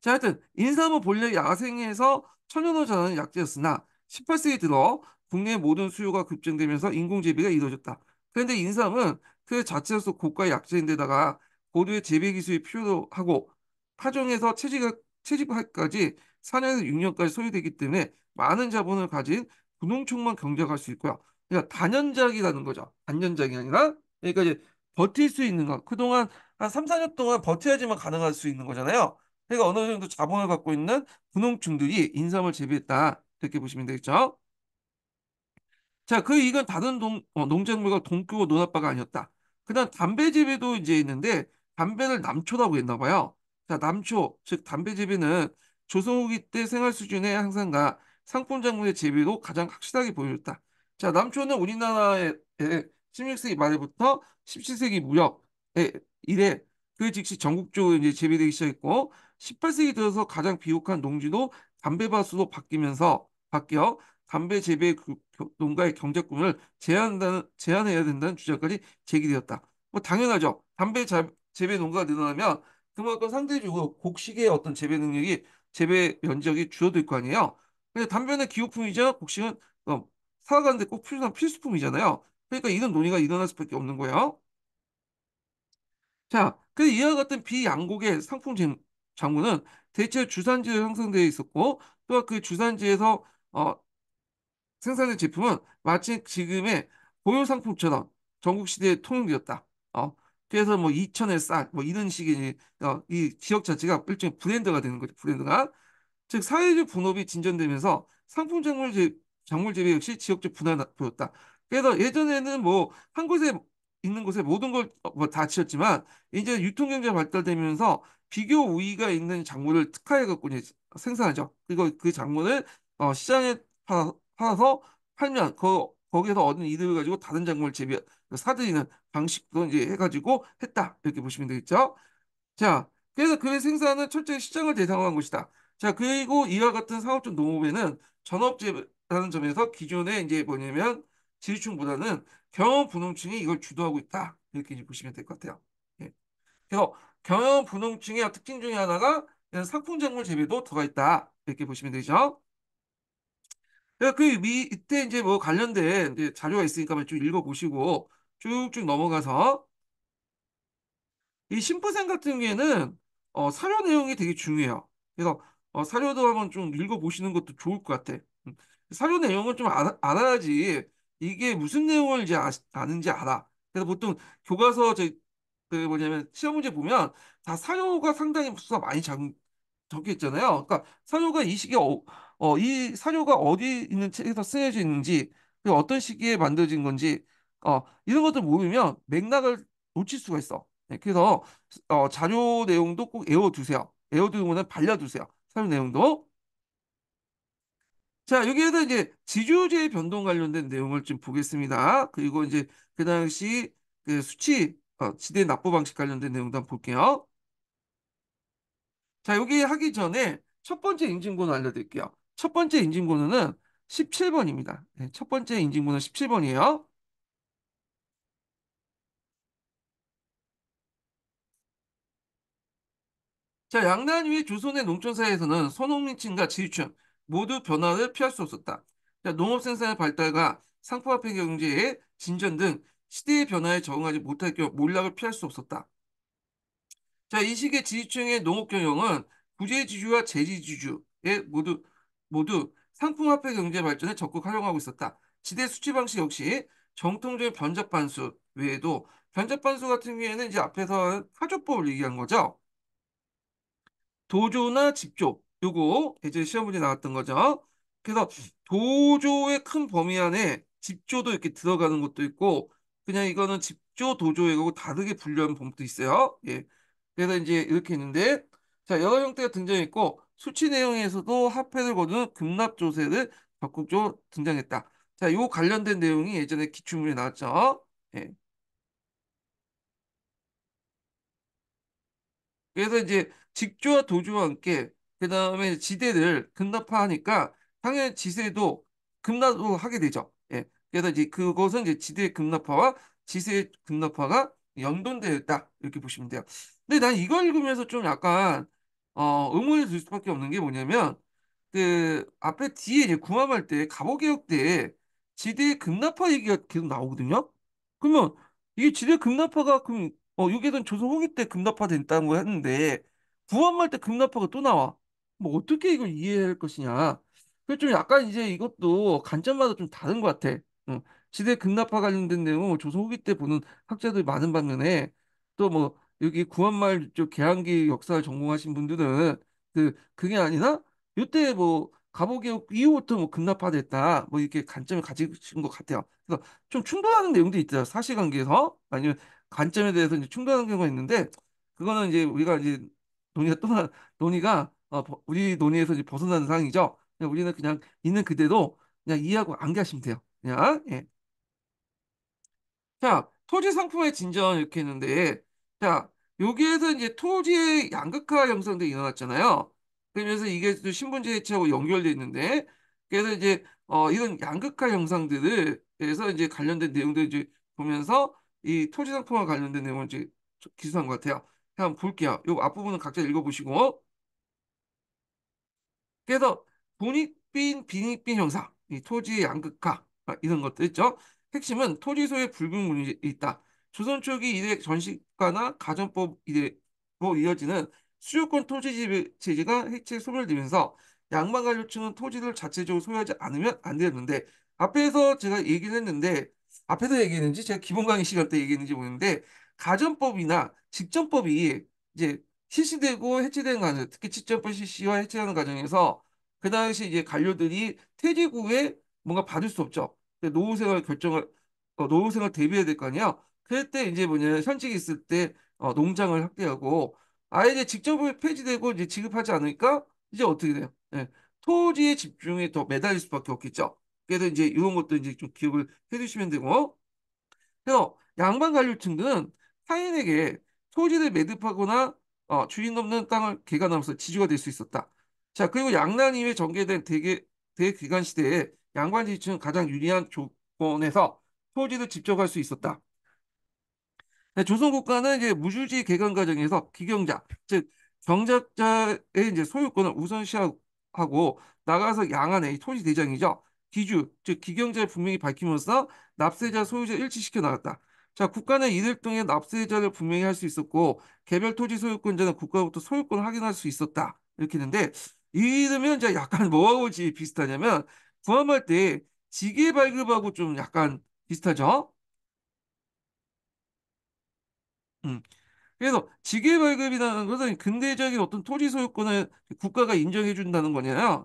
자, 하여튼 인삼은 본래 야생에서 천연으로 자는 약재였으나 18세기 들어 국내 모든 수요가 급증되면서 인공재배가 이루어졌다. 그런데 인삼은 그 자체로서 고가의 약재인데다가 고도의 재배 기술이 필요도 하고 파종에서 채집할, 채집할까지 4년에서 6년까지 소요되기 때문에 많은 자본을 가진 분홍충만 경작할 수 있고요. 그러니까 단연작이라는 거죠. 단연작이 아니라 그러니까 이제 버틸 수 있는 거. 그동안 한 3, 4년 동안 버텨야지만 가능할 수 있는 거잖아요. 그러니까 어느 정도 자본을 갖고 있는 분홍충들이 인삼을 재배했다. 이렇게 보시면 되겠죠. 자, 그 이건 다른 동, 어, 농작물과 동교고 논아빠가 아니었다. 그 다음 담배집에도 이제 있는데 담배를 남초라고 했나 봐요. 자, 남초, 즉 담배집에는 조선후기 때 생활 수준의 향상과 상품작물의 재배로 가장 확실하게 보여줬다. 자, 남초는 우리나라의 16세기 말부터 17세기 무렵에 이래 그 즉시 전국적으로 이제 재배되기 시작했고 18세기 들어서 가장 비옥한 농지도 담배밭으로 바뀌면서 바뀌어 담배 재배 그 농가의 경제권을 제한한다는, 제한해야 된다는 주장까지 제기되었다. 뭐 당연하죠. 담배 재배 농가가 늘어나면 그만큼 상대적으로 곡식의 어떤 재배 능력이 재배 면적이 줄어들 거 아니에요. 근데 담배는 기호품이자 곡식은 어, 사과가는데 꼭 필요한 필수품이잖아요. 그러니까 이런 논의가 일어날 수밖에 없는 거예요. 자, 근데 이와 같은 비양곡의 상품 장구는 대체 주산지에 형성되어 있었고 또한 그 주산지에서 어, 생산된 제품은 마치 지금의 고유 상품처럼 전국 시대에 통용되었다. 어, 그래서 뭐이천에 싹, 뭐 이런 식의 어, 이 지역 자체가 일종의 브랜드가 되는 거죠. 브랜드가. 즉, 사회적 분업이 진전되면서 상품 작물, 제, 작물 재배 역시 지역적 분화가 보였다. 그래서 예전에는 뭐 한 곳에 있는 곳에 모든 걸 다치었지만 어, 뭐 이제 유통경제가 발달되면서 비교 우위가 있는 작물을 특화해 갖고 이제 생산하죠. 그리고 그 작물을 어, 시장에 팔아, 서 팔면 그 거기에서 얻은 이득을 가지고 다른 작물을 재배 사들이는 방식도 이제 해가지고 했다 이렇게 보시면 되겠죠. 자, 그래서 그의 생산은 철저히 시장을 대상으로 한 것이다. 자, 그리고 이와 같은 상업적 농업에는 전업재라는 점에서 기존에 이제 뭐냐면 지주층보다는 경영 분홍층이 이걸 주도하고 있다 이렇게 이제 보시면 될 것 같아요. 예. 그래서 경영 분홍층의 특징 중에 하나가 상품 작물 재배도 들어가 있다 이렇게 보시면 되죠. 예, 그 밑에 이제 뭐 관련된 이제 자료가 있으니까 쭉 읽어보시고 쭉쭉 넘어가서 이심포생 같은 경우에는 어, 사료 내용이 되게 중요해요. 그래서 어, 사료도 한번 좀 읽어보시는 것도 좋을 것 같아. 음, 사료 내용을 좀 알, 알아야지 이게 무슨 내용을 이제 아, 아는지 알아. 그래서 보통 교과서 저그 뭐냐면 시험 문제 보면 다 사료가 상당히 수가 많이 적혀 있잖아요. 그러니까 사료가 이 시기에 어, 어, 이 사료가 어디 있는 책에서 쓰여져있는지 그리고 어떤 시기에 만들어진 건지 어, 이런 것들 모르면 맥락을 놓칠 수가 있어. 네, 그래서 어, 자료 내용도 꼭 외워두세요. 외워두거는 발려두세요. 사료 내용도. 자, 여기에서 이제 지주제의 변동 관련된 내용을 좀 보겠습니다. 그리고 이제 그 당시 그 수치, 어, 지대 납부 방식 관련된 내용도 한번 볼게요. 자, 여기 하기 전에 첫 번째 인증번호 알려드릴게요. 첫 번째 인증번호는 17번입니다. 네, 첫 번째 인증번호 17번이에요. 자, 양난위 조선의 농촌사회에서는 선농민층과 지유층 모두 변화를 피할 수 없었다. 자, 농업생산의 발달과 상품화폐 경제의 진전 등 시대의 변화에 적응하지 못할 경우 몰락을 피할 수 없었다. 자, 이 시기의 지지층의 농업 경영은 구제지주와 재지지주의 모두 모두 상품화폐 경제 발전에 적극 활용하고 있었다. 지대 수치 방식 역시 정통적인 변잡 반수 외에도 변잡 반수 같은 경우에는 이제 앞에서 하조법을 얘기한 거죠. 도조나 집조 요거 이제 시험 문제 나왔던 거죠. 그래서 도조의 큰 범위 안에 집조도 이렇게 들어가는 것도 있고 그냥 이거는 집조 도조이고 다르게 분류하는 범도 있어요. 예. 그래서 이제 이렇게 있는데 자 여러 형태가 등장했고 수치 내용에서도 화폐를 거두는 급납 조세를 적극적으로 등장했다. 자, 요 관련된 내용이 예전에 기출문에 나왔죠. 예. 그래서 이제 직조와 도주와 함께 그 다음에 지대를 급납화하니까 당연히 지세도 급납으로 하게 되죠. 예. 그래서 이제 그것은 이제 지대 급납화와 지세 급납화가 연동되어 있다 이렇게 보시면 돼요. 근데 난 이걸 읽으면서 좀 약간 어, 의문이 들 수밖에 없는 게 뭐냐면 그 앞에 뒤에 이제 구함할 때 갑오 개혁 때 지대 급납화 얘기가 계속 나오거든요. 그러면 이게 지대 급납화가 그럼 어 요게든 조선후기 때 급납화 된다는 거 했는데 구함할 때 급납화가 또 나와. 뭐 어떻게 이걸 이해할 것이냐. 그좀 약간 이제 이것도 관점마다 좀 다른 것 같아. 응. 지대 급납화 관련된 내용 조선후기 때 보는 학자들이 많은 반면에 또뭐 여기 구한말 쪽 개항기 역사를 전공하신 분들은 그 그게 아니라 이때 뭐 갑오개혁 이후부터 뭐 급락화됐다 뭐 이렇게 관점을 가지신 것 같아요. 그래서 좀 충돌하는 내용도 있죠 사실관계에서 아니면 관점에 대해서 이제 충돌하는 경우가 있는데 그거는 이제 우리가 이제 논의가 떠나 논의가 어, 우리 논의에서 이제 벗어나는 상황이죠. 그냥 우리는 그냥 있는 그대로 그냥 이해하고 암기하시면 돼요. 그냥 예. 자 토지 상품의 진전 이렇게 했는데 자 여기에서 이제 토지의 양극화 형상도 일어났잖아요. 그러면서 이게 또 신분제 해체하고 연결되어 있는데 그래서 이제 어 이런 양극화 형상들을 그래서 이제 관련된 내용들 이제 보면서 이 토지 상품과 관련된 내용을 이제 기술한 것 같아요. 한번 볼게요. 요 앞부분은 각자 읽어보시고 그래서 본익빈 빈익빈 형상, 이 토지의 양극화 아, 이런 것들 있죠. 핵심은 토지 소유 붉은 균분이 있다. 조선 초기 이래 전시가나 가전법 이래로 이어지는 수요권 토지 지배체제가 해체 소멸되면서 양반 관료층은 토지를 자체적으로 소유하지 않으면 안 되었는데 앞에서 제가 얘기를 했는데 앞에서 얘기했는지 제가 기본 강의 시간 때 얘기했는지 모르는데 가전법이나 직전법이 이제 실시되고 해체되는 과정, 특히 직전법 실시와 해체하는 과정에서 그 당시 이제 관료들이 퇴직 후에 뭔가 받을 수 없죠. 노후 생활 결정을 어, 노후 생활 대비해야 될 거 아니에요. 그때 이제 뭐냐 면 현직에 있을 때 어, 농장을 확대하고 아예 이제 직접 폐지되고 이제 지급하지 않으니까 이제 어떻게 돼요? 예. 토지에 집중이 더 매달릴 수밖에 없겠죠. 그래서 이제 이런 것도 이제 좀 기억을 해두시면 되고. 그래서 양반 관료층은 타인에게 토지를 매듭하거나 어, 주인 없는 땅을 개간하면서 지주가 될 수 있었다. 자 그리고 양난 이후에 전개된 대개, 대기간 시대에 양반 지층은 가장 유리한 조건에서 토지를 직접 할 수 있었다. 네, 조선국가는 이제 무주지 개강 과정에서 기경자, 즉 경작자의 이제 소유권을 우선시하고 나가서 양안의 토지 대장이죠. 기주, 즉 기경자를 분명히 밝히면서 납세자 소유자 일치시켜 나갔다. 자, 국가는 이들 등의 납세자를 분명히 할 수 있었고 개별 토지 소유권자는 국가로부터 소유권을 확인할 수 있었다. 이렇게 했는데 이러면 이제 약간 뭐하고 비슷하냐면 구함할 때 지게 발급하고 좀 약간 비슷하죠. 음. 그래서 직위 발급이라는 것은 근대적인 어떤 토지 소유권을 국가가 인정해 준다는 거냐.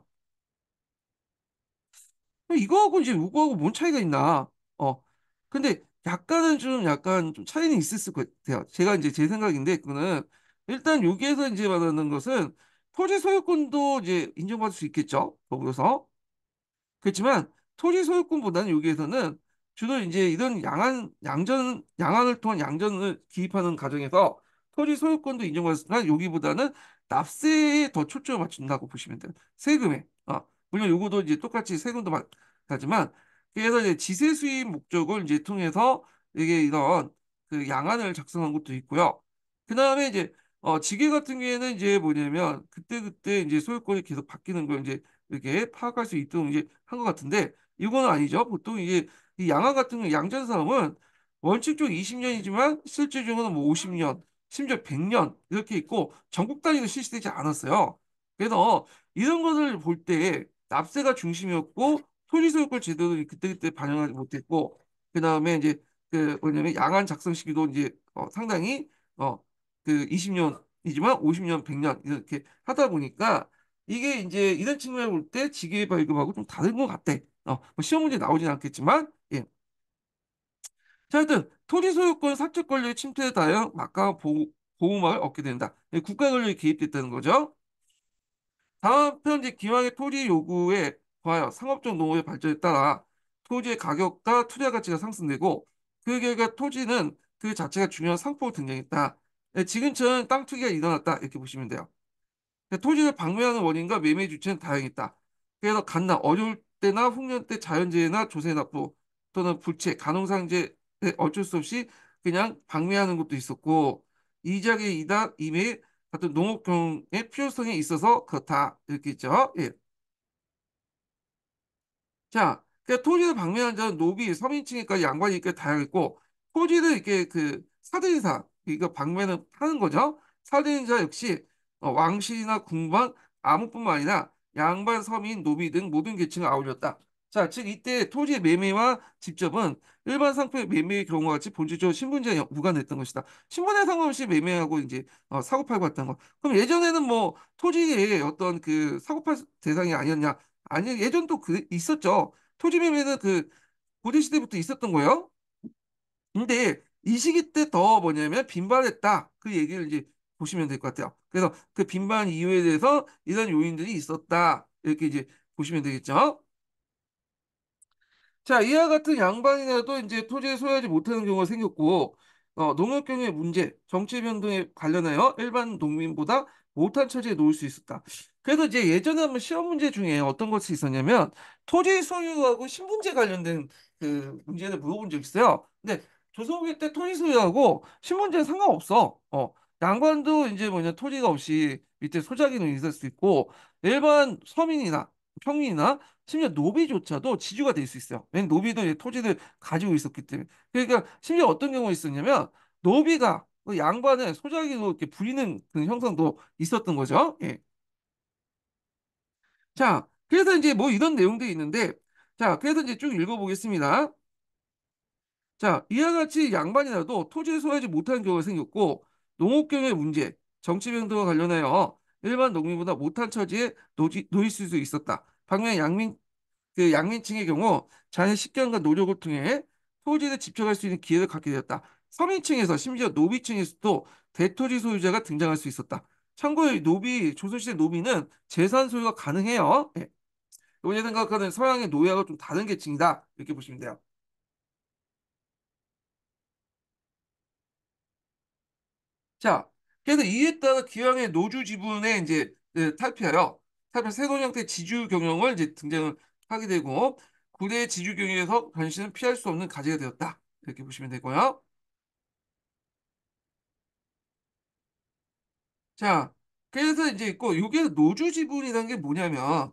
이거하고 이제 이거하고 뭔 차이가 있나. 어. 근데 약간은 좀 약간 좀 차이는 있을 것 같아요. 제가 이제 제 생각인데 그거는 일단 여기에서 이제 말하는 것은 토지 소유권도 이제 인정받을 수 있겠죠. 거기서. 그렇지만 토지 소유권보다는 여기에서는 주로 이제 이런 양안 양전 양안을 통한 양전을 기입하는 과정에서 토지 소유권도 인정받았으나 여기보다는 납세에 더 초점을 맞춘다고 보시면 돼요. 세금에. 어, 물론 요거도 이제 똑같이 세금도 받, 하지만 그래서 이제 지세 수입 목적을 이제 통해서 이게 이런 그 양안을 작성한 것도 있고요. 그 다음에 이제 어, 지계 같은 경우에는 이제 뭐냐면 그때 그때 이제 소유권이 계속 바뀌는 걸 이제 이렇게 파악할 수 있도록 이제 한 것 같은데 이거는 아니죠. 보통 이게 이 양화 같은 경우 양전 사업은 원칙적으로 20년이지만 실질적으로는 뭐 50년, 심지어 100년 이렇게 있고 전국 단위로 실시되지 않았어요. 그래서 이런 것을 볼 때 납세가 중심이었고 토지소유권 제도를 그때그때 반영하지 못했고 그 다음에 이제 그 뭐냐면 양안 작성 시기도 이제 어, 상당히 어그 20년이지만 50년, 100년 이렇게 하다 보니까 이게 이제 이런 측면을 볼 때 지계 발급하고 좀 다른 것 같아. 어, 뭐 시험 문제 나오진 않겠지만 자, 하여튼 토지 소유권, 사적 권리 침투에 대하여 막강한 보호, 보호막을 얻게 된다. 국가 권력이 개입됐다는 거죠. 다음 편지 기왕의 토지 요구에 과하여 상업적 농업의 발전에 따라 토지의 가격과 투자 가치가 상승되고 그 결과 토지는 그 자체가 중요한 상품으로 등장했다. 예, 지금처럼 땅 투기가 일어났다 이렇게 보시면 돼요. 예, 토지를 방문하는 원인과 매매 주체는 다양했다. 그래서 갓나 어려울 때나 흉년 때 자연재해나 조세 납부 또는 부채, 간농상재 네, 어쩔 수 없이 그냥 방미하는 것도 있었고 이작의 이단 이미 같은 농업경의 필요성에 있어서 그렇다 이렇게 있죠. 예. 자, 그러니까 토지를 방면한 자는 노비, 서민층에까지 양반이 이렇게 다양했고 토지를 이렇게 그 사들인사 그러니까 방면을 하는 거죠. 사들인자 역시 어, 왕실이나 궁방 아무뿐만 아니라 양반, 서민, 노비 등 모든 계층을 아우렸다 자, 즉 이때 토지의 매매와 직접은 일반 상품의 매매의 경우와 같이 본질적으로 신분제에 무관했던 것이다. 신분에 상관없이 매매하고 이제 어, 사고팔고 했던 것. 그럼 예전에는 뭐 토지의 어떤 그 사고팔 대상이 아니었냐? 아니 예전도 그 있었죠. 토지 매매는 그 고대 시대부터 있었던 거예요. 근데 이 시기 때 더 뭐냐면 빈발했다. 그 얘기를 이제 보시면 될 것 같아요. 그래서 그 빈발 이유에 대해서 이런 요인들이 있었다. 이렇게 이제 보시면 되겠죠. 자, 이와 같은 양반이라도 이제 토지에 소유하지 못하는 경우가 생겼고, 어, 농업 경의 영 문제, 정치 변동에 관련하여 일반 농민보다 못한 처지에 놓일 수 있었다. 그래서 이제 예전에 한번 시험 문제 중에 어떤 것이 있었냐면 토지 소유하고 신분제 관련된 그 문제를 물어본 적 있어요. 근데 조선기 때 토지 소유하고 신분제는 상관없어. 어, 양반도 이제 뭐냐 토지가 없이 밑에 소작이 있을 수 있고 일반 서민이나 평이나 심지어 노비조차도 지주가 될 수 있어요. 왜냐면 노비도 토지를 가지고 있었기 때문에. 그러니까 심지어 어떤 경우가 있었냐면 노비가 그 양반을 소작이로 이렇게 부리는 그런 형상도 있었던 거죠. 예. 자, 그래서 이제 뭐 이런 내용들이 있는데, 자, 그래서 이제 쭉 읽어보겠습니다. 자, 이와 같이 양반이라도 토지를 소유하지 못한 경우가 생겼고, 농업경의 문제, 정치 변동과 관련하여 일반 농민보다 못한 처지에 노지, 놓일 수도 있었다. 반면 양민, 그 양민층의 경우 자신의 식견과 노력을 통해 토지에 집착할 수 있는 기회를 갖게 되었다. 서민층에서 심지어 노비층에서도 대토지 소유자가 등장할 수 있었다. 참고로 노비, 조선시대 노비는 재산 소유가 가능해요. 예. 요새 생각하는 서양의 노예하고 좀 다른 계층이다. 이렇게 보시면 돼요. 자, 그래서 이에 따라 기왕의 노주 지분에 이제 예, 탈피하여 탈피한 새로운 형태의 지주 경영을 이제 등장을 하게 되고 구대의 지주 경영에서 변신은 피할 수 없는 가제가 되었다. 이렇게 보시면 되고요. 자, 그래서 이제 있고 이게 노주 지분이라는 게 뭐냐면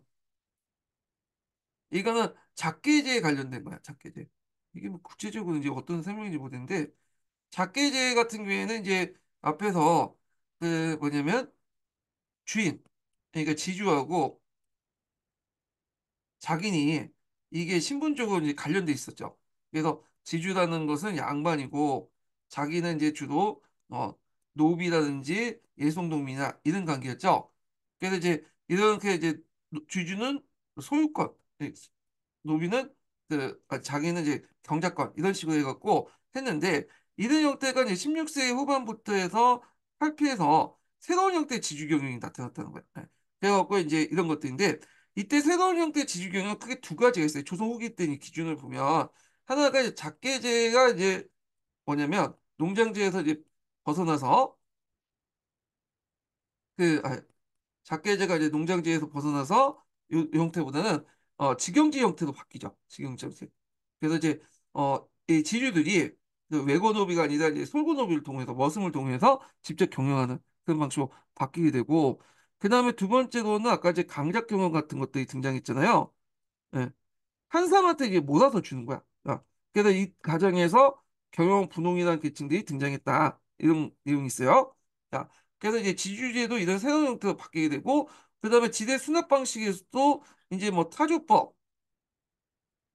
이거는 작계제에 관련된 거야. 작계제. 이게 뭐 구체적으로 이제 어떤 설명인지 모르겠는데 작계제 같은 경우에는 이제 앞에서 그 뭐냐면 주인 그러니까 지주하고 자기니 이게 신분적으로 이제 관련돼 있었죠. 그래서 지주라는 것은 양반이고 자기는 이제 주로 어, 노비라든지 예송동민이나 이런 관계였죠. 그래서 이제 이렇게 이제 주주는 소유권, 예, 노비는 그 아, 자기는 이제 경작권 이런 식으로 해갖고 했는데 이런 형태가 이제 16세 후반부터 해서 탈피해서 새로운 형태의 지주경영이 나타났다는 거예요. 네. 그래갖고 이제 이런 것들인데 이때 새로운 형태의 지주경영은 크게 두 가지가 있어요. 조선 후기 때 기준을 보면 하나가 이제 작계제가 이제 뭐냐면 농장제에서 이제 벗어나서 그 아니, 작계제가 이제 농장제에서 벗어나서 요, 요 형태보다는 어, 직영제 형태로 바뀌죠. 직영제 형태. 그래서 이제 어, 이 지주들이 그 외고노비가 아니라 이제 솔고노비를 통해서 머슴을 통해서 직접 경영하는 그런 방식으로 바뀌게 되고 그 다음에 두 번째로는 아까 이제 강작 경영 같은 것들이 등장했잖아요. 예. 한 사람한테 이게 몰아서 주는 거야. 아, 그래서 이 과정에서 경영 분홍이라는 계층들이 등장했다. 이런 내용이 있어요. 자, 그래서 이제 지주제도 이런 새로운 형태로 바뀌게 되고 그 다음에 지대 수납 방식에서도 이제 뭐 타조법,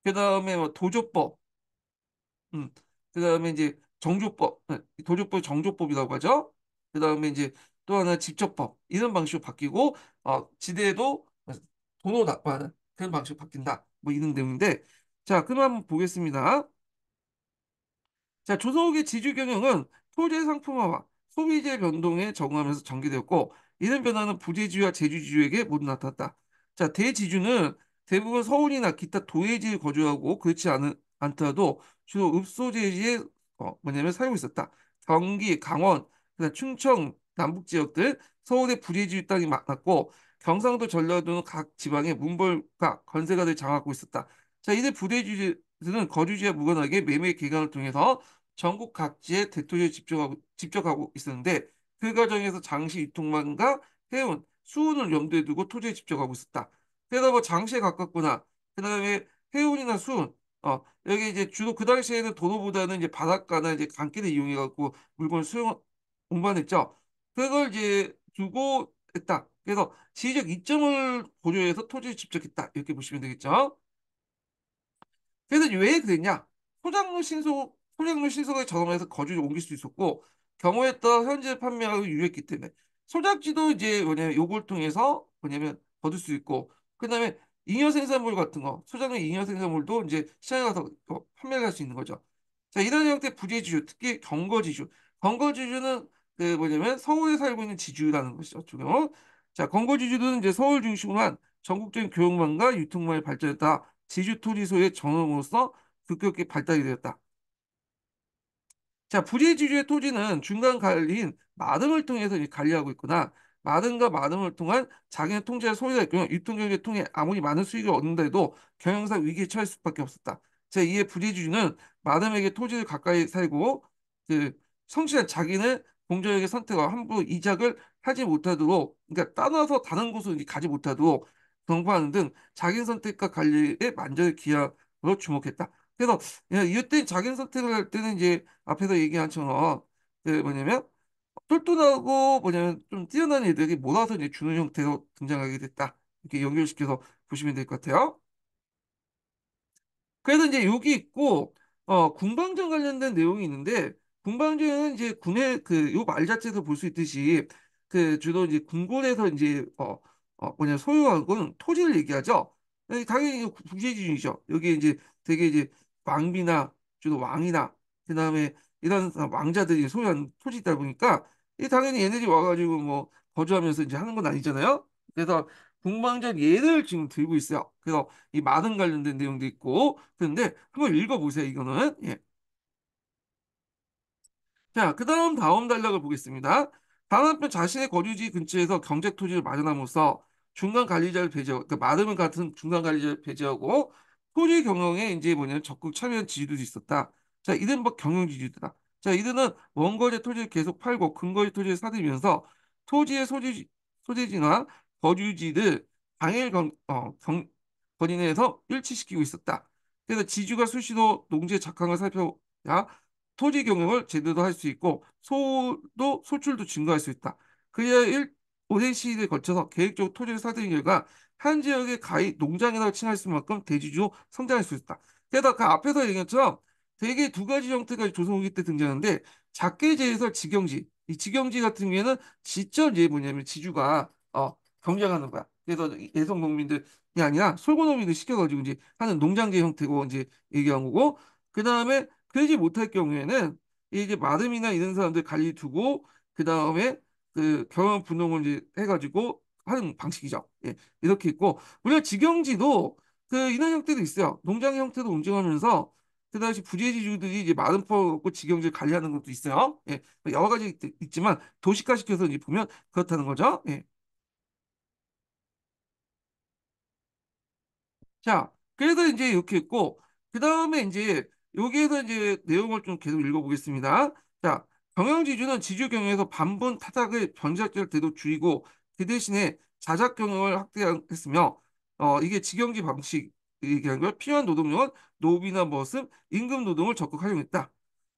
그 다음에 뭐 도조법, 음, 그 다음에 이제 정조법, 예, 도조법 정조법이라고 하죠. 그 다음에 이제 또 하나 직접법 이런 방식으로 바뀌고 어, 지대도 도으로납하는 뭐 그런 방식으로 바뀐다. 뭐 이런 내용인데 자 그럼 한번 보겠습니다. 자 조선옥의 지주 경영은 토지 상품화와 소비재 변동에 적응하면서 전개되었고 이런 변화는 부재주와제주주에게 모두 나타났다. 자 대지주는 대부분 서울이나 기타 도해지에 거주하고 그렇지 않은 않더라도 주로 읍소재지에 어, 뭐냐면 살고 있었다. 경기, 강원, 그다음 충청 남북 지역들, 서울의 부재지 땅이 많았고 경상도, 전라도는 각 지방의 문벌과 건세가들 장악하고 있었다. 자, 이들 부대지들은 거주지와 무관하게 매매 기간을 통해서 전국 각지의 대토지에 집중하고, 집적하고 있었는데 그 과정에서 장시 유통망과 해운, 수운을 염두에 두고 토지에 집중하고 있었다. 게다가 장시에 가깝거나 그 다음에 해운이나 수운, 어, 여기 이제 주로 그 당시에는 도로보다는 이제 바닷가나 이제 강길을 이용해 갖고 물건을 수용 운반했죠. 그걸 이제 두고 했다. 그래서 지리적 이점을 고려해서 토지에 집적했다. 이렇게 보시면 되겠죠. 그래서 왜 그랬냐? 소작물 신속, 소작물 신속에 전환해서 거주를 옮길 수 있었고, 경우에 따라 현재 판매하고 유효했기 때문에, 소작지도 이제 뭐냐면 요걸 통해서 뭐냐면 얻을 수 있고, 그 다음에 잉여 생산물 같은 거, 소장용 잉여 생산물도 이제 시장에 가서 어, 판매를 할 수 있는 거죠. 자, 이런 형태 부재 지주, 특히 경거 지주. 경거 지주는 그 뭐냐면 서울에 살고 있는 지주라는 것이죠. 어떻 자, 경거 지주는 이제 서울 중심으로 한 전국적인 교육망과 유통망이 발전했다. 지주 토지소의 전원으로서 급격히 발달이 되었다. 자, 부재 지주의 토지는 중간 관리인 마름을 통해서 관리하고 있거나 많음과 많음을 통한 자기네 통제의 소리가 있고요. 유통경제 통해 아무리 많은 수익을 얻는데도 경영상 위기에 처할 수밖에 없었다. 제2의 분리주의는 많음에게 토지를 가까이 살고 그 성실한 자기는 공정에게선택하 함부로 이작을 하지 못하도록 그러니까 따놔서 다른 곳으로 가지 못하도록 정부하는 등 자기 선택과 관리에 만전의 기하로 주목했다. 그래서 예, 이때 자기 선택을 할 때는 이제 앞에서 얘기한 처럼 그 뭐냐면 똘똘하고 뭐냐면 좀 뛰어난 애들이 몰아서 이제 주는 형태로 등장하게 됐다. 이렇게 연결시켜서 보시면 될 것 같아요. 그래서 이제 여기 있고 어, 군방전 관련된 내용이 있는데 군방전은 이제 군의 그요 말 자체에서 볼 수 있듯이 그 주로 이제 궁궐에서 이제 어, 어 뭐냐 소유하고는 토지를 얘기하죠. 네, 당연히 국제지중이죠. 여기 이제 되게 이제 왕비나 주로 왕이나 그 다음에 이런 왕자들이 소유한 토지이다 보니까 이 당연히 얘네들이 와가지고 뭐 거주하면서 이제 하는 건 아니잖아요. 그래서 국방절 얘를 지금 들고 있어요. 그래서 이 마른 관련된 내용도 있고 그런데 한번 읽어보세요. 이거는 예. 자, 그 다음 다음 단락을 보겠습니다. 다음 한편 자신의 거주지 근처에서 경제 토지를 마련함으로써 중간 관리자를 배제하고, 그러니까 마름 같은 중간 관리자를 배제하고 토지 경영에 이제 뭐냐면 적극 참여한 지지도 있었다. 자, 이들은 뭐 경영지주다. 자, 이들은 원거지 토지를 계속 팔고 근거지 토지를 사들이면서 토지의 소지, 소재지나 거주지를 당일 어, 경, 권위 에서 일치시키고 있었다. 그래서 지주가 수시로 농지의 작황을 살펴야 토지 경영을 제대로 할 수 있고 소도 소출도 증가할 수 있다. 그래야 일, 오랜 시기를 거쳐서 계획적으로 토지를 사들인 결과 한 지역의 가히 농장이라고 칭할 수 만큼 대지주로 성장할 수 있다. 게다가 그 앞에서 얘기한 것처럼 되게 두 가지 형태가 조선후기 때 등장하는데 작계제에서 지경지 이 지경지 같은 경우에는 지천 이제 뭐냐면 지주가 어 경쟁하는 거야. 그래서 예성 농민들이 아니라 솔고 농민들 시켜가지고 이제 하는 농장제 형태고 이제 얘기한 거고 그 다음에 그러지 못할 경우에는 이제 마름이나 이런 사람들 관리 두고 그 다음에 그 경험 분홍을 이제 해가지고 하는 방식이죠. 예, 이렇게 있고 물론 직영지도 그인런 형태도 있어요. 농장 형태도 움직이면서 그 당시 부재지주들이 이제 많은 퍼갖고 직영지를 관리하는 것도 있어요. 예, 뭐 여러 가지 있, 지만 도시화 시켜서 이제 보면 그렇다는 거죠. 예. 자, 그래서 이제 이렇게 했고, 그 다음에 이제 여기에서 이제 내용을 좀 계속 읽어보겠습니다. 자, 경영지주는 지주 경영에서 반분 타작의 변작될 때도 줄이고 그 대신에 자작 경영을 확대했으며 어, 이게 직영지 방식 얘기한 거야. 필요한 노동력은 노비나 머슴, 임금 노동을 적극 활용했다.